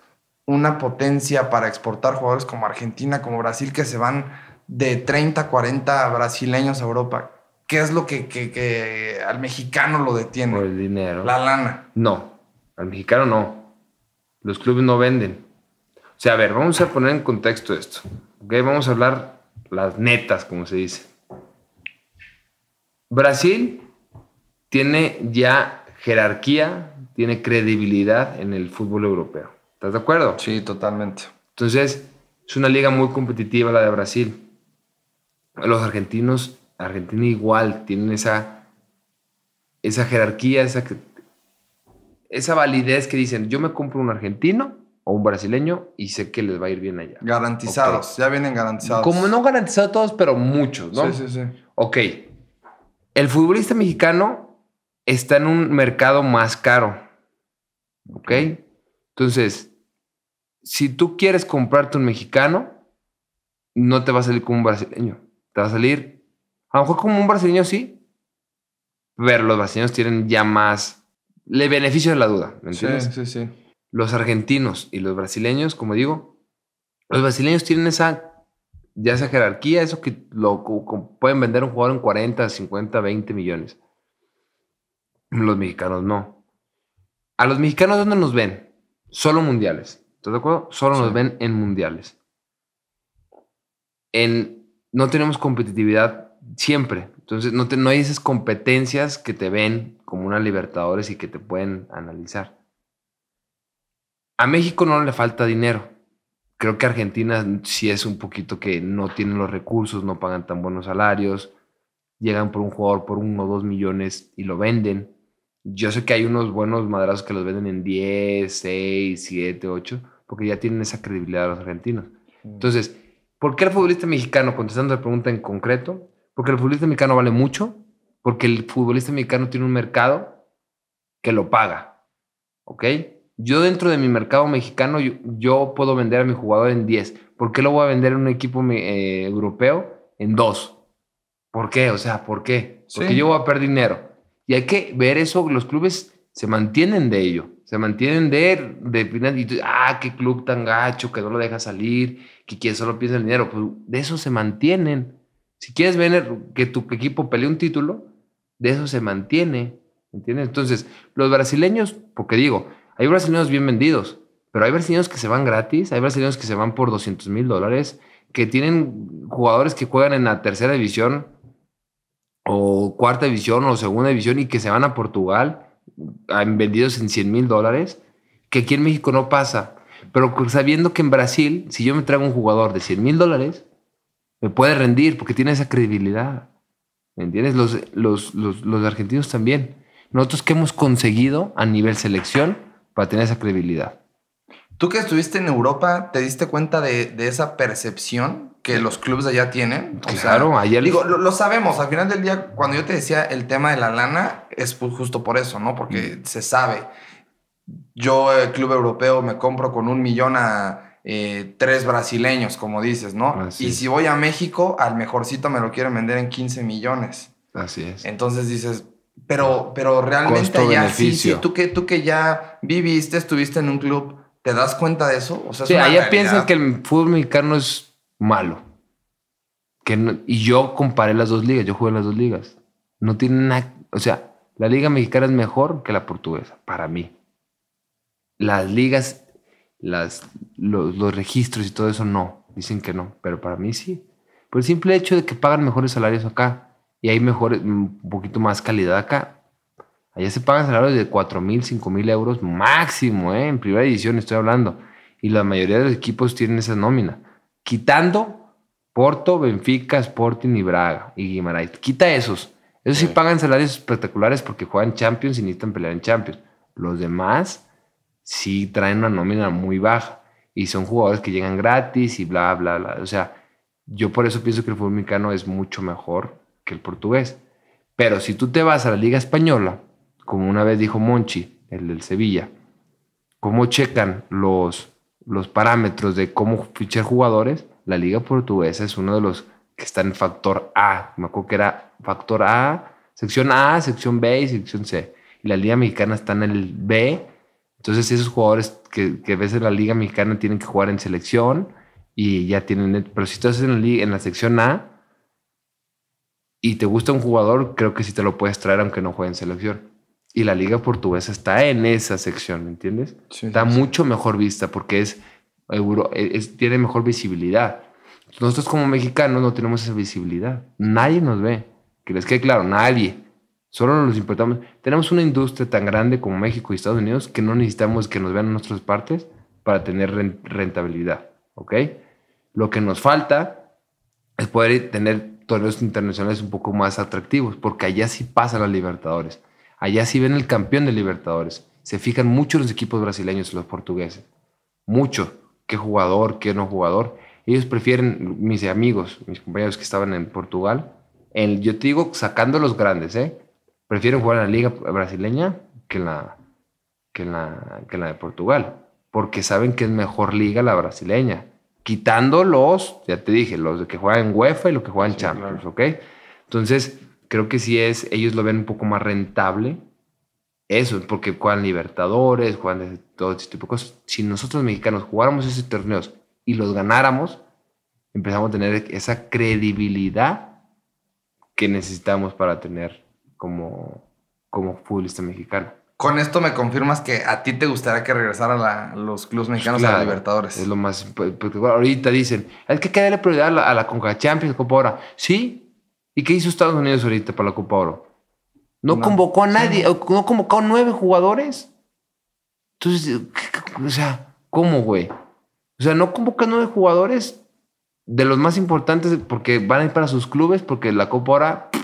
una potencia para exportar jugadores como Argentina, como Brasil, que se van de 30, 40 brasileños a Europa? ¿Qué es lo que, al mexicano lo detiene? el dinero. La lana. No, al mexicano no. Los clubes no venden. O sea, a ver, vamos a poner en contexto esto. Vamos a hablar las netas, como se dice. Brasil tiene ya jerarquía, tiene credibilidad en el fútbol europeo. ¿Estás de acuerdo? Sí, totalmente. Entonces, es una liga muy competitiva la de Brasil. Los argentinos, Argentina igual, tienen esa, esa jerarquía, esa, esa validez que dicen, yo me compro un argentino o un brasileño y sé que les va a ir bien allá. Garantizados, ya vienen garantizados. Como no garantizados todos, pero muchos, ¿no? Sí, sí, sí. Ok. El futbolista mexicano está en un mercado más caro. ¿Ok? Entonces, si tú quieres comprarte un mexicano, no te va a salir como un brasileño. Te va a salir, a lo mejor como un brasileño sí, pero los brasileños tienen ya más, le beneficio de la duda, ¿me Sí, sí, sí los argentinos y los brasileños, como digo, los brasileños tienen esa, ya esa jerarquía, eso que lo, pueden vender un jugador en 40, 50, 20 millones. Los mexicanos no. A los mexicanos, ¿dónde nos ven? Solo mundiales. ¿Estás de acuerdo? Solo nos ven en mundiales. En, no tenemos competitividad siempre. Entonces, no, no hay esas competencias que te ven como una Libertadores y que te pueden analizar a México no le falta dinero. Creo que Argentina sí es un poquito que no tienen los recursos, no pagan tan buenos salarios, llegan por un jugador por uno o dos millones y lo venden. Yo sé que hay unos buenos madrazos que los venden en 10, 6, 7, 8, porque ya tienen esa credibilidad los argentinos. Entonces, ¿por qué el futbolista mexicano, contestando la pregunta en concreto, porque el futbolista mexicano vale mucho, porque el futbolista mexicano tiene un mercado que lo paga, ¿ok? Yo dentro de mi mercado mexicano, yo, puedo vender a mi jugador en 10. ¿Por qué lo voy a vender en un equipo eh, europeo en 2? ¿Por qué? O sea, ¿por qué? Porque yo voy a perder dinero. Y hay que ver eso, los clubes se mantienen de ello, se mantienen de, de, y ah, qué club tan gacho, que no lo deja salir, que, solo piensa el dinero, pues, de eso se mantienen. Si quieres ver que tu equipo pelee un título, de eso se mantiene, ¿entiendes? Entonces, los brasileños, porque digo, hay brasileños bien vendidos, pero hay brasileños que se van gratis, hay brasileños que se van por 200 mil dólares, que tienen jugadores que juegan en la tercera división o cuarta división o segunda división y que se van a Portugal vendidos en 100 mil dólares, que aquí en México no pasa. Pero sabiendo que en Brasil, si yo me traigo un jugador de 100 mil dólares, me puede rendir porque tiene esa credibilidad. ¿Me entiendes? Los, los argentinos también. Nosotros que hemos conseguido a nivel selección, para tener esa credibilidad. Tú que estuviste en Europa, ¿te diste cuenta de, de esa percepción que los clubes allá tienen? claro, sea, Digo, lo, sabemos. Al final del día, cuando yo te decía el tema de la lana, es justo por eso, ¿no? Porque mm. se sabe. Yo, el club europeo, me compro con un millón a eh, tres brasileños, como dices, ¿no? y si voy a México, al mejorcito me lo quieren vender en 15 millones. Así es. Entonces dices, pero, pero realmente ya sí, sí, tú que, tú que ya viviste, estuviste en un club, ¿te das cuenta de eso? O sea, es sí, allá piensan que el fútbol mexicano es malo. Que y yo comparé las dos ligas, yo jugué las dos ligas. No tiene nada, o sea, la liga mexicana es mejor que la portuguesa, para mí. Las ligas, las, los registros y todo eso no, dicen que no, pero para mí sí. Por el simple hecho de que pagan mejores salarios acá y hay mejor, un poquito más calidad acá. Allá se pagan salarios de 4.000, mil, euros máximo, ¿eh? en primera edición estoy hablando. Y la mayoría de los equipos tienen esa nómina. Quitando Porto, Benfica, Sporting y Braga y Guimarães. Quita esos. Esos sí, pagan salarios espectaculares porque juegan Champions y necesitan pelear en Champions. Los demás sí traen una nómina muy baja y son jugadores que llegan gratis y bla, bla, bla. O sea, yo por eso pienso que el fútbol mexicano es mucho mejor el portugués. Pero si tú te vas a la Liga Española, como una vez dijo Monchi, el del Sevilla, cómo checan los, los parámetros de cómo fichar jugadores, la Liga Portuguesa es uno de los que está en factor A. Me acuerdo que era factor A, sección A, sección B y sección C. Y la Liga Mexicana está en el B. Entonces, esos jugadores que, que ves en la Liga Mexicana tienen que jugar en selección y ya tienen. Pero si estás en en la sección A, y te gusta un jugador, creo que sí te lo puedes traer aunque no juegue en selección. Y la liga portuguesa está en esa sección, ¿me entiendes? Sí, da mucho mejor vista porque es, e, es, tiene mejor visibilidad. Nosotros como mexicanos no tenemos esa visibilidad. Nadie nos ve. Que les quede claro, nadie. Solo nos importamos. Tenemos una industria tan grande como México y Estados Unidos que no necesitamos que nos vean en nuestras partes para tener rentabilidad. ¿Ok? Lo que nos falta es poder tener torneos internacionales un poco más atractivos, porque allá sí pasan los Libertadores, allá sí ven el campeón de Libertadores, se fijan mucho los equipos brasileños y los portugueses, mucho, qué jugador, qué no jugador. Ellos prefieren, mis amigos, mis compañeros que estaban en Portugal, yo te digo, sacando los grandes, ¿eh? prefieren jugar en la liga brasileña que la, que la, que en la de Portugal, porque saben que es mejor liga la brasileña quitando los, ya te dije, los que juegan UEFA y los que juegan Champions, ¿ok? Entonces, creo que si es, ellos lo ven un poco más rentable. Eso, porque juegan Libertadores, juegan todo tipo de cosas. Si nosotros mexicanos jugáramos esos torneos y los ganáramos, empezamos a tener esa credibilidad que necesitamos para tener como, como futbolista mexicano. Con esto me confirmas que a ti te gustaría que a los clubes pues mexicanos a la Libertadores. Es lo más. Pues, pues, ahorita dicen, hay que darle prioridad a la, a Copa Oro. Sí. ¿Y qué hizo Estados Unidos ahorita para la Copa Oro? No, convocó a nadie, no convocó a nueve jugadores. Entonces, o sea, ¿cómo, güey? O sea, no convoca a nueve jugadores de los más importantes porque van a ir para sus clubes porque la Copa Oro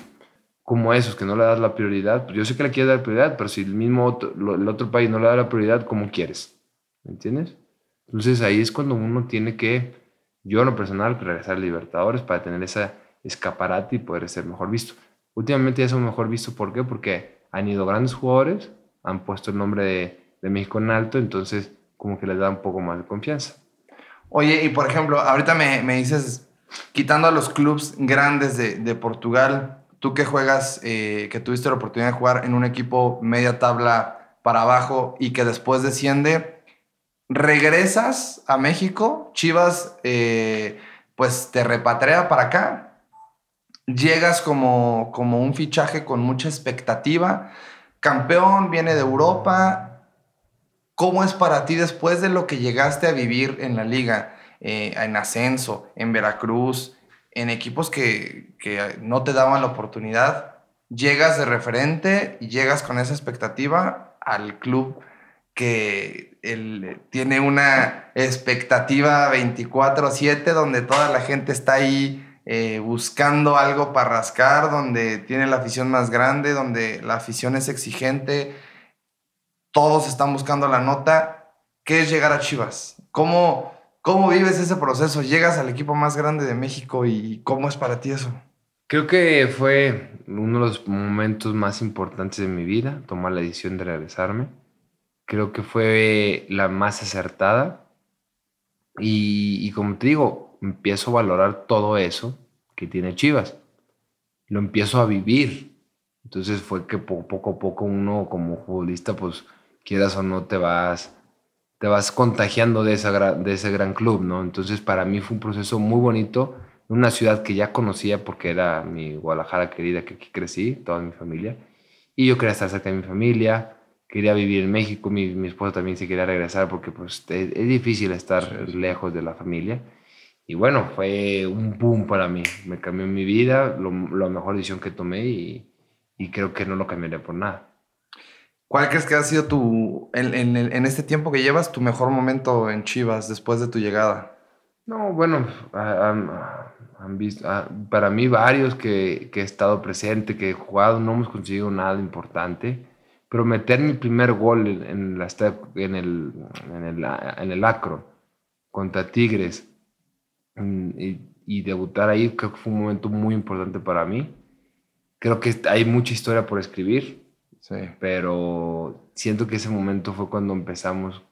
como esos que no le das la prioridad. Yo sé que le quieres dar prioridad, pero si el mismo otro, el otro país no le da la prioridad, ¿cómo quieres? ¿Me entiendes? Entonces ahí es cuando uno tiene que, yo en lo personal, regresar a Libertadores para tener esa escaparate y poder ser mejor visto. Últimamente ya son mejor visto, ¿por qué? Porque han ido grandes jugadores, han puesto el nombre de, de México en alto, entonces como que les da un poco más de confianza. Oye, y por ejemplo, ahorita me, me dices, quitando a los clubes grandes de, de Portugal, tú que juegas, eh, que tuviste la oportunidad de jugar en un equipo media tabla para abajo y que después desciende, regresas a México, Chivas, eh, pues te repatria para acá, llegas como, como un fichaje con mucha expectativa, campeón, viene de Europa, ¿cómo es para ti después de lo que llegaste a vivir en la liga, eh, en ascenso, en Veracruz? en equipos que, no te daban la oportunidad, llegas de referente y llegas con esa expectativa al club que tiene una expectativa 24/7 donde toda la gente está ahí eh, buscando algo para rascar, donde tiene la afición más grande, donde la afición es exigente, todos están buscando la nota. ¿Qué es llegar a Chivas? ¿Cómo, ¿Cómo vives ese proceso? Llegas al equipo más grande de México y ¿cómo es para ti eso? Creo que fue uno de los momentos más importantes de mi vida, tomar la decisión de regresarme. Creo que fue la más acertada. Y, como te digo, empiezo a valorar todo eso que tiene Chivas. Lo empiezo a vivir. Entonces fue que poco a poco uno como futbolista, pues quieras o no, te vas te vas contagiando de, esa de ese gran club, ¿no? Entonces para mí fue un proceso muy bonito, una ciudad que ya conocía porque era mi Guadalajara querida, que aquí crecí, toda mi familia, y yo quería estar cerca de mi familia, quería vivir en México, mi, mi esposa también se quería regresar porque pues e-, es, difícil estar lejos de la familia. Y bueno, fue un boom para mí, me cambió mi vida, lo, la mejor decisión que tomé y, y creo que no lo cambiaré por nada. ¿Cuál crees que ha sido tu, en, en, este tiempo que llevas, tu mejor momento en Chivas después de tu llegada? No, bueno, han, visto, para mí varios que, que, he estado presente, que he jugado, no hemos conseguido nada importante, pero meter mi primer gol en, la, en, el, en, el, en el Acro contra Tigres mm, y, y debutar ahí creo que fue un momento muy importante para mí. Creo que hay mucha historia por escribir Sí. Pero siento que ese momento fue cuando empezamos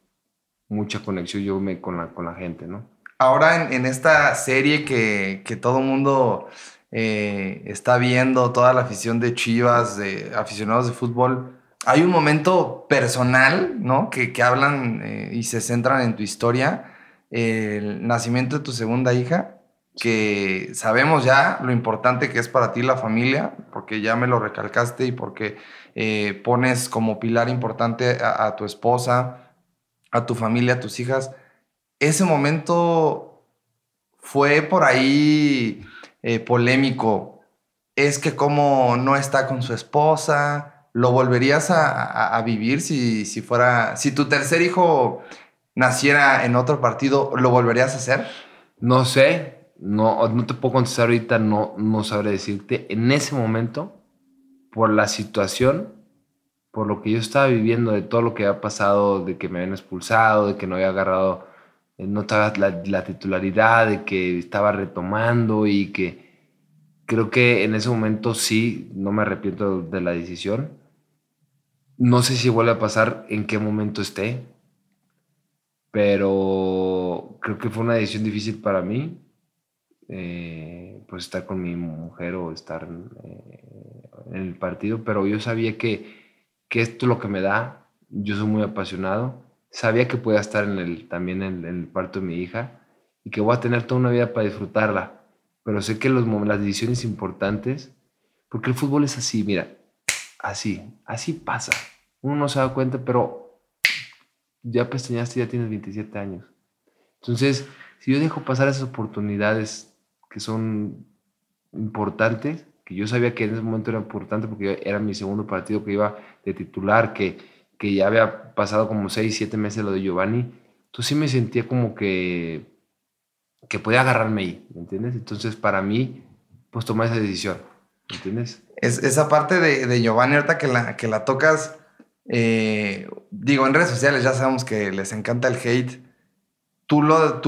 mucha conexión yo me, con, la, con la gente, ¿no? Ahora en, en esta serie que, que todo el mundo eh, está viendo, toda la afición de Chivas, de aficionados de fútbol, hay un momento personal, ¿no? Que, que hablan eh, y se centran en tu historia, el nacimiento de tu segunda hija que sabemos ya lo importante que es para ti la familia, porque ya me lo recalcaste y porque eh, pones como pilar importante a, tu esposa, a tu familia, a tus hijas. Ese momento fue por ahí eh, polémico. Es que como no está con su esposa, ¿lo volverías a, a vivir si, si fuera, si tu tercer hijo naciera en otro partido, ¿lo volverías a hacer? No sé, no, no te puedo contestar ahorita, no, no sabré decirte. En ese momento, por la situación, por lo que yo estaba viviendo, de todo lo que había pasado, de que me habían expulsado, de que no había agarrado, eh, no estaba la, la titularidad, de que estaba retomando y que creo que en ese momento sí, no me arrepiento de la decisión. No sé si vuelve a pasar en qué momento esté, pero creo que fue una decisión difícil para mí eh, pues estar con mi mujer o estar eh, en el partido, pero yo sabía que, que esto es lo que me da, yo soy muy apasionado, sabía que podía estar en el, también en, el parto de mi hija y que voy a tener toda una vida para disfrutarla, pero sé que los, las decisiones importantes, porque el fútbol es así, mira, así, así pasa, uno no se da cuenta, pero ya pestañaste, ya tienes 27 años. Entonces, si yo dejo pasar esas oportunidades que son importantes, que yo sabía que en ese momento era importante porque era mi segundo partido que iba de titular, que, que ya había pasado como 6, 7 meses lo de Giovanni. Entonces sí me sentía como que, que podía agarrarme ahí, ¿me entiendes? Entonces para mí, pues tomar esa decisión, ¿me entiendes? Es, esa parte de, de, Giovanni ahorita que la, que la tocas, eh, digo, en redes sociales ya sabemos que les encanta el hate tú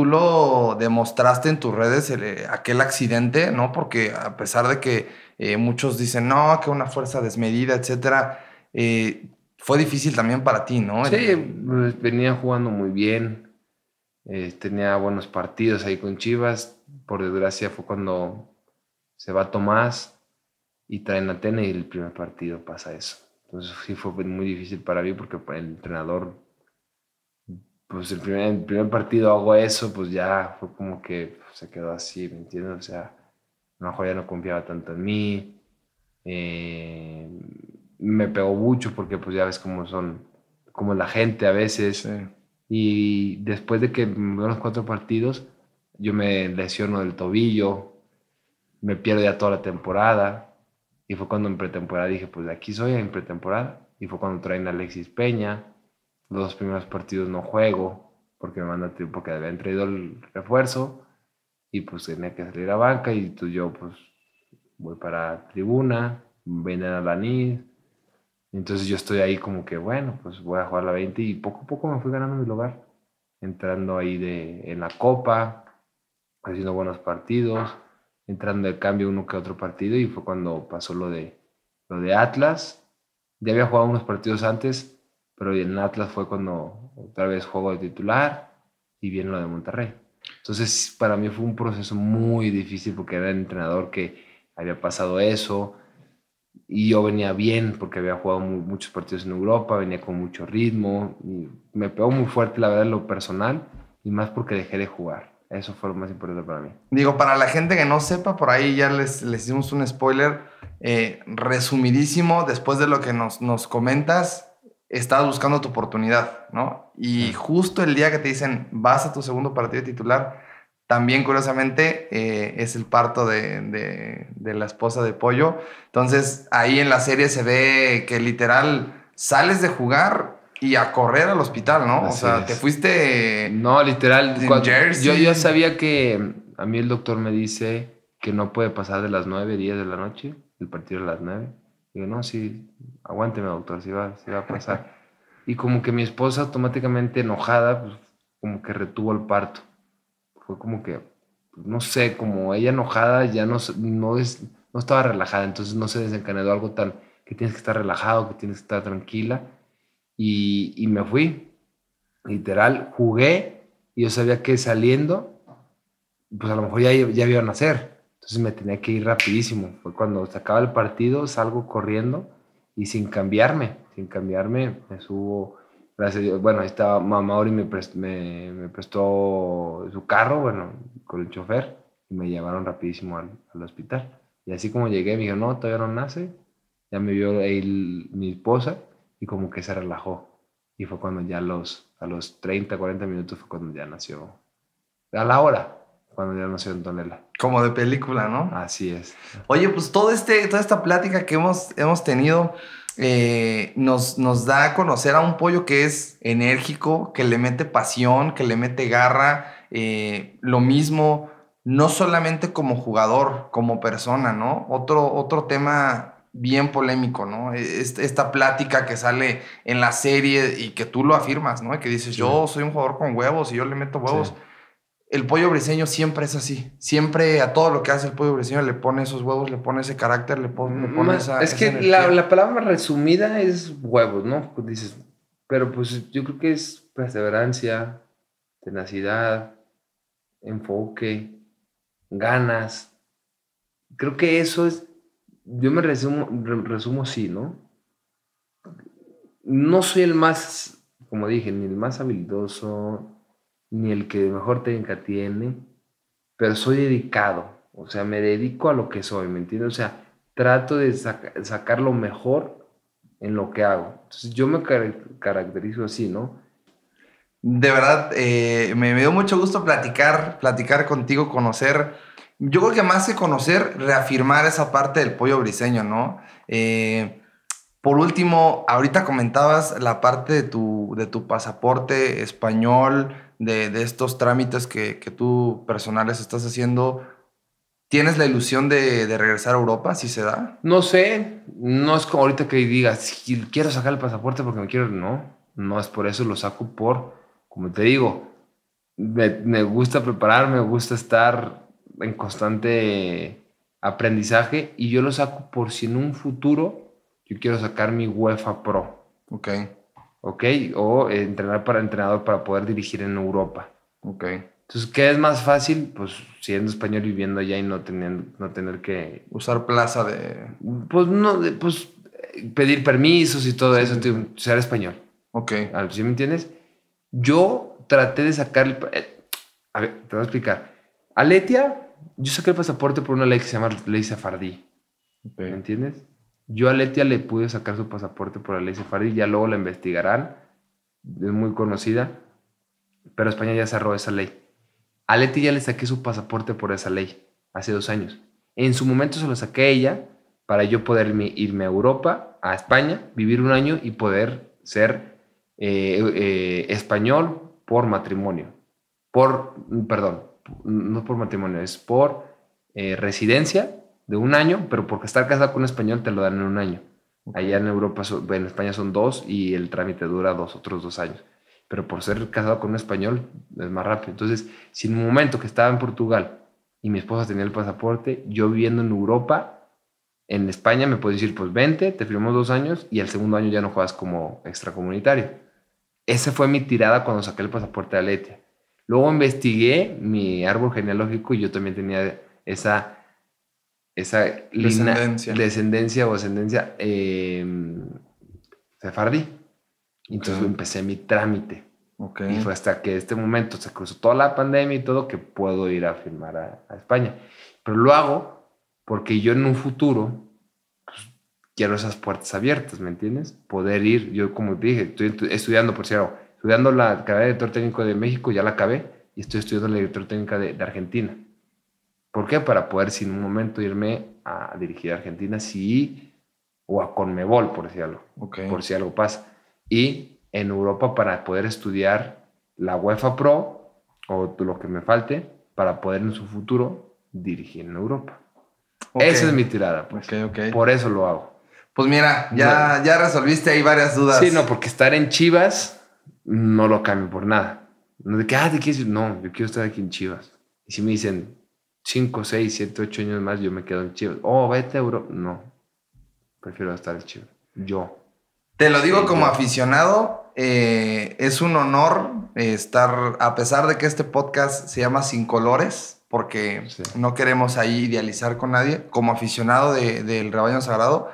lo, demostraste en tus redes, eh, aquel accidente, ¿no? Porque a pesar de que eh, muchos dicen, no, que una fuerza desmedida, etcétera, eh, fue difícil también para ti, ¿no? Sí, pues, venía jugando muy bien, tenía buenos partidos ahí con Chivas, por desgracia fue cuando se va Tomás y traen a Tena y el primer partido pasa eso. Entonces sí fue muy difícil para mí porque el entrenador pues el primer, partido hago eso, pues ya fue como que se quedó así, ¿me entiendes? O sea, a lo mejor ya no confiaba tanto en mí. Eh, me pegó mucho porque pues ya ves cómo son, como la gente a veces. Y después de que me los cuatro partidos, yo me lesiono del tobillo, me pierdo ya toda la temporada. Y fue cuando en pretemporada dije, pues de aquí soy en pretemporada. Y fue cuando traen a Alexis Peña los dos primeros partidos no juego porque me manda porque habían traído el refuerzo y pues tenía que salir a banca y tú yo pues voy para tribuna, ven a la NID. Entonces yo estoy ahí como que bueno, pues voy a jugar la 20 y poco a poco me fui ganando mi lugar, entrando ahí de, en la copa, haciendo buenos partidos, entrando de cambio uno que otro partido y fue cuando pasó lo de, lo de Atlas. Ya había jugado unos partidos antes, pero en Atlas fue cuando otra vez juego de titular y bien lo de Monterrey. Entonces, para mí fue un proceso muy difícil porque era el entrenador que había pasado eso y yo venía bien porque había jugado muchos partidos en Europa, venía con mucho ritmo y me pegó muy fuerte la verdad lo personal y más porque dejé de jugar. Eso fue lo más importante para mí. Digo, para la gente que no sepa, por ahí ya les, les hicimos un spoiler eh, resumidísimo después de lo que nos, nos comentas estás buscando tu oportunidad, ¿no? Y justo el día que te dicen vas a tu segundo partido titular, también curiosamente eh, es el parto de, la esposa de Pollo. Entonces ahí en la serie se ve que literal sales de jugar y a correr al hospital, ¿no? o sea, te fuiste... No, literal. Yo ya sabía que mm, a mí el doctor me dice que no puede pasar de las 9, 10 de la noche, el partido de las 9. Digo, no, sí, aguánteme, doctor, si sí va, va a pasar. Y como que mi esposa automáticamente enojada, pues, como que retuvo el parto. Fue como que, no sé, como ella enojada ya no, no, no estaba relajada, entonces no se desencadenó algo tan que tienes que estar relajado, que tienes que estar tranquila. Y, y me fui, literal, jugué y yo sabía que saliendo, pues a lo mejor ya, ya iba a nacer. Entonces me tenía que ir rapidísimo. Fue cuando se acaba el partido, salgo corriendo y sin cambiarme, sin cambiarme, me subo. Gracias bueno, ahí estaba Mamá me, me, prestó su carro, bueno, con el chofer, y me llevaron rapidísimo al, hospital. Y así como llegué, me dijo, no, todavía no nace. Ya me vio mi esposa y como que se relajó. Y fue cuando ya los, a los 30, 40 minutos fue cuando ya nació. A la hora, cuando ya nació Antonella. Como de película, ¿no? Así es. Oye, pues todo este, toda esta plática que hemos, hemos tenido eh, nos, nos da a conocer a un pollo que es enérgico, que le mete pasión, que le mete garra, eh, lo mismo, no solamente como jugador, como persona, ¿no? Otro, otro tema bien polémico, ¿no? E, esta plática que sale en la serie y que tú lo afirmas, ¿no? Que dices, yo soy un jugador con huevos y yo le meto huevos el pollo briseño siempre es así. Siempre a todo lo que hace el pollo briseño le pone esos huevos, le pone ese carácter, le pone, esa. Es que la, la, palabra resumida es huevos, ¿no? Dices, pero pues yo creo que es perseverancia, tenacidad, enfoque, ganas. Creo que eso es. Yo me resumo, resumo así, ¿no? No soy el más, como dije, ni el más habilidoso, ni el que mejor técnica tiene, pero soy dedicado, o sea, me dedico a lo que soy, ¿me entiendes? O sea, trato de sacar lo mejor en lo que hago. Entonces yo me caracterizo así, ¿no? De verdad, eh, me, dio mucho gusto platicar, platicar contigo, conocer. Yo creo que más que conocer, reafirmar esa parte del pollo briseño, ¿no? Eh, por último, ahorita comentabas la parte de tu, de tu pasaporte español, de, estos trámites que, tú personales estás haciendo, ¿tienes la ilusión de, regresar a Europa si se da? No sé, no es como ahorita que digas, quiero sacar el pasaporte porque me quiero, no, no es por eso, lo saco por, como te digo, me, gusta preparar, me gusta estar en constante aprendizaje y yo lo saco por si en un futuro yo quiero sacar mi UEFA Pro. Ok. ¿ok? O entrenar para entrenador para poder dirigir en Europa. Ok. Entonces, ¿qué es más fácil? Pues siendo español viviendo allá y no, tener no tener que... Usar plaza de... Pues no, pues pedir permisos y todo eso, ser español. Ok. Ah, ¿Sí me entiendes? Yo traté de sacar... Eh, a ver, te voy a explicar. Aletia, yo saqué el pasaporte por una ley que se llama Ley Safardí. ¿Me entiendes? Yo a Letia le pude sacar su pasaporte por la ley sefardí, ya luego la investigarán, es muy conocida, pero España ya cerró esa ley. A letia ya le saqué su pasaporte por esa ley, hace dos años. En su momento se lo saqué ella para yo poder irme a Europa, a España, vivir un año y poder ser eh, eh, español por matrimonio. Por, perdón, no por matrimonio, es por eh, residencia de un año, pero porque estar casado con un español te lo dan en un año. Allá en Europa, en España son dos y el trámite dura dos, otros dos años. Pero por ser casado con un español es más rápido. Entonces, si en un momento que estaba en Portugal y mi esposa tenía el pasaporte, yo viviendo en Europa, en España me puedes decir, pues vente, te firmamos dos años y al segundo año ya no juegas como extracomunitario. Esa fue mi tirada cuando saqué el pasaporte de Aletia. Luego investigué mi árbol genealógico y yo también tenía esa esa descendencia, de descendencia o ascendencia eh, sefardí. Entonces empecé mi trámite. Y fue hasta que este momento se cruzó toda la pandemia y todo que puedo ir a firmar a, España. Pero lo hago porque yo en un futuro pues, quiero esas puertas abiertas, ¿me entiendes? Poder ir, yo como te dije, estoy estudiando, por cierto, estudiando la carrera de director técnico de México, ya la acabé, y estoy estudiando la director técnica de, de Argentina. ¿Por qué? Para poder sin un momento irme a dirigir a Argentina sí, o a Conmebol, por si algo, por si algo pasa. Y en Europa para poder estudiar la UEFA Pro o lo que me falte para poder en su futuro dirigir en Europa. Esa es mi tirada, pues. por eso lo hago. Pues mira, ya, ya resolviste ahí varias dudas. Sí, no, porque estar en Chivas no lo cambio por nada. No de que, ah, No, yo quiero estar aquí en Chivas. Y si me dicen, 5, 6, 7, 8 años más yo me quedo en Chivas. Oh, vete a No, prefiero estar en Chivas. Yo. Te lo digo como aficionado, eh, es un honor eh, estar, a pesar de que este podcast se llama Sin Colores, porque no queremos ahí idealizar con nadie, como aficionado del rebaño sagrado,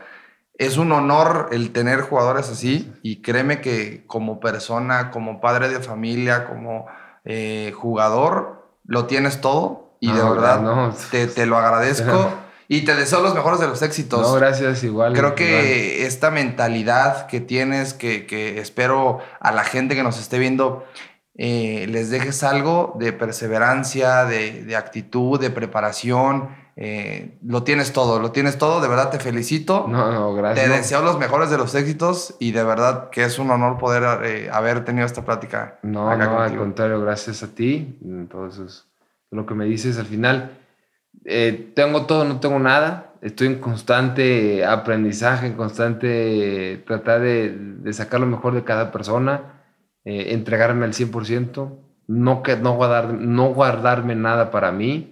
es un honor el tener jugadores así y créeme que como persona, como padre de familia, como eh, jugador, lo tienes todo y de verdad, te, lo agradezco [laughs] y te deseo los mejores de los éxitos. No, gracias, igual. Creo que esta mentalidad que tienes, que, espero a la gente que nos esté viendo, eh, les dejes algo de perseverancia, de, actitud, de preparación. Eh, lo tienes todo, lo tienes todo. De verdad te felicito. No, gracias. Te deseo los mejores de los éxitos y de verdad que es un honor poder eh, haber tenido esta plática. No, no, al contrario, gracias a ti. Entonces lo que me dices al final. Eh, tengo todo, no tengo nada. Estoy en constante aprendizaje, en constante tratar de, sacar lo mejor de cada persona, eh, entregarme al 100%, no, no, guardar, no guardarme nada para mí.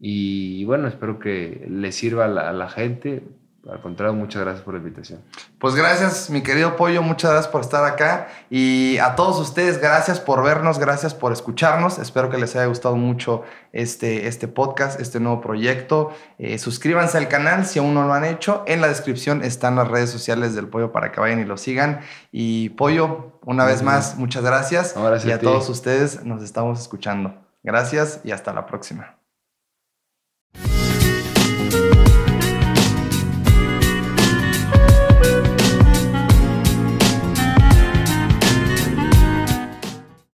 Y, bueno, espero que le sirva a la gente. Al contrario, muchas gracias por la invitación. Pues gracias, mi querido Pollo, muchas gracias por estar acá. Y a todos ustedes, gracias por vernos, gracias por escucharnos. Espero que les haya gustado mucho este, este podcast, este nuevo proyecto. Eh, suscríbanse al canal si aún no lo han hecho. En la descripción están las redes sociales del Pollo para que vayan y lo sigan. Y Pollo, una vez más, muchas gracias. y a todos ustedes nos estamos escuchando. Gracias y hasta la próxima.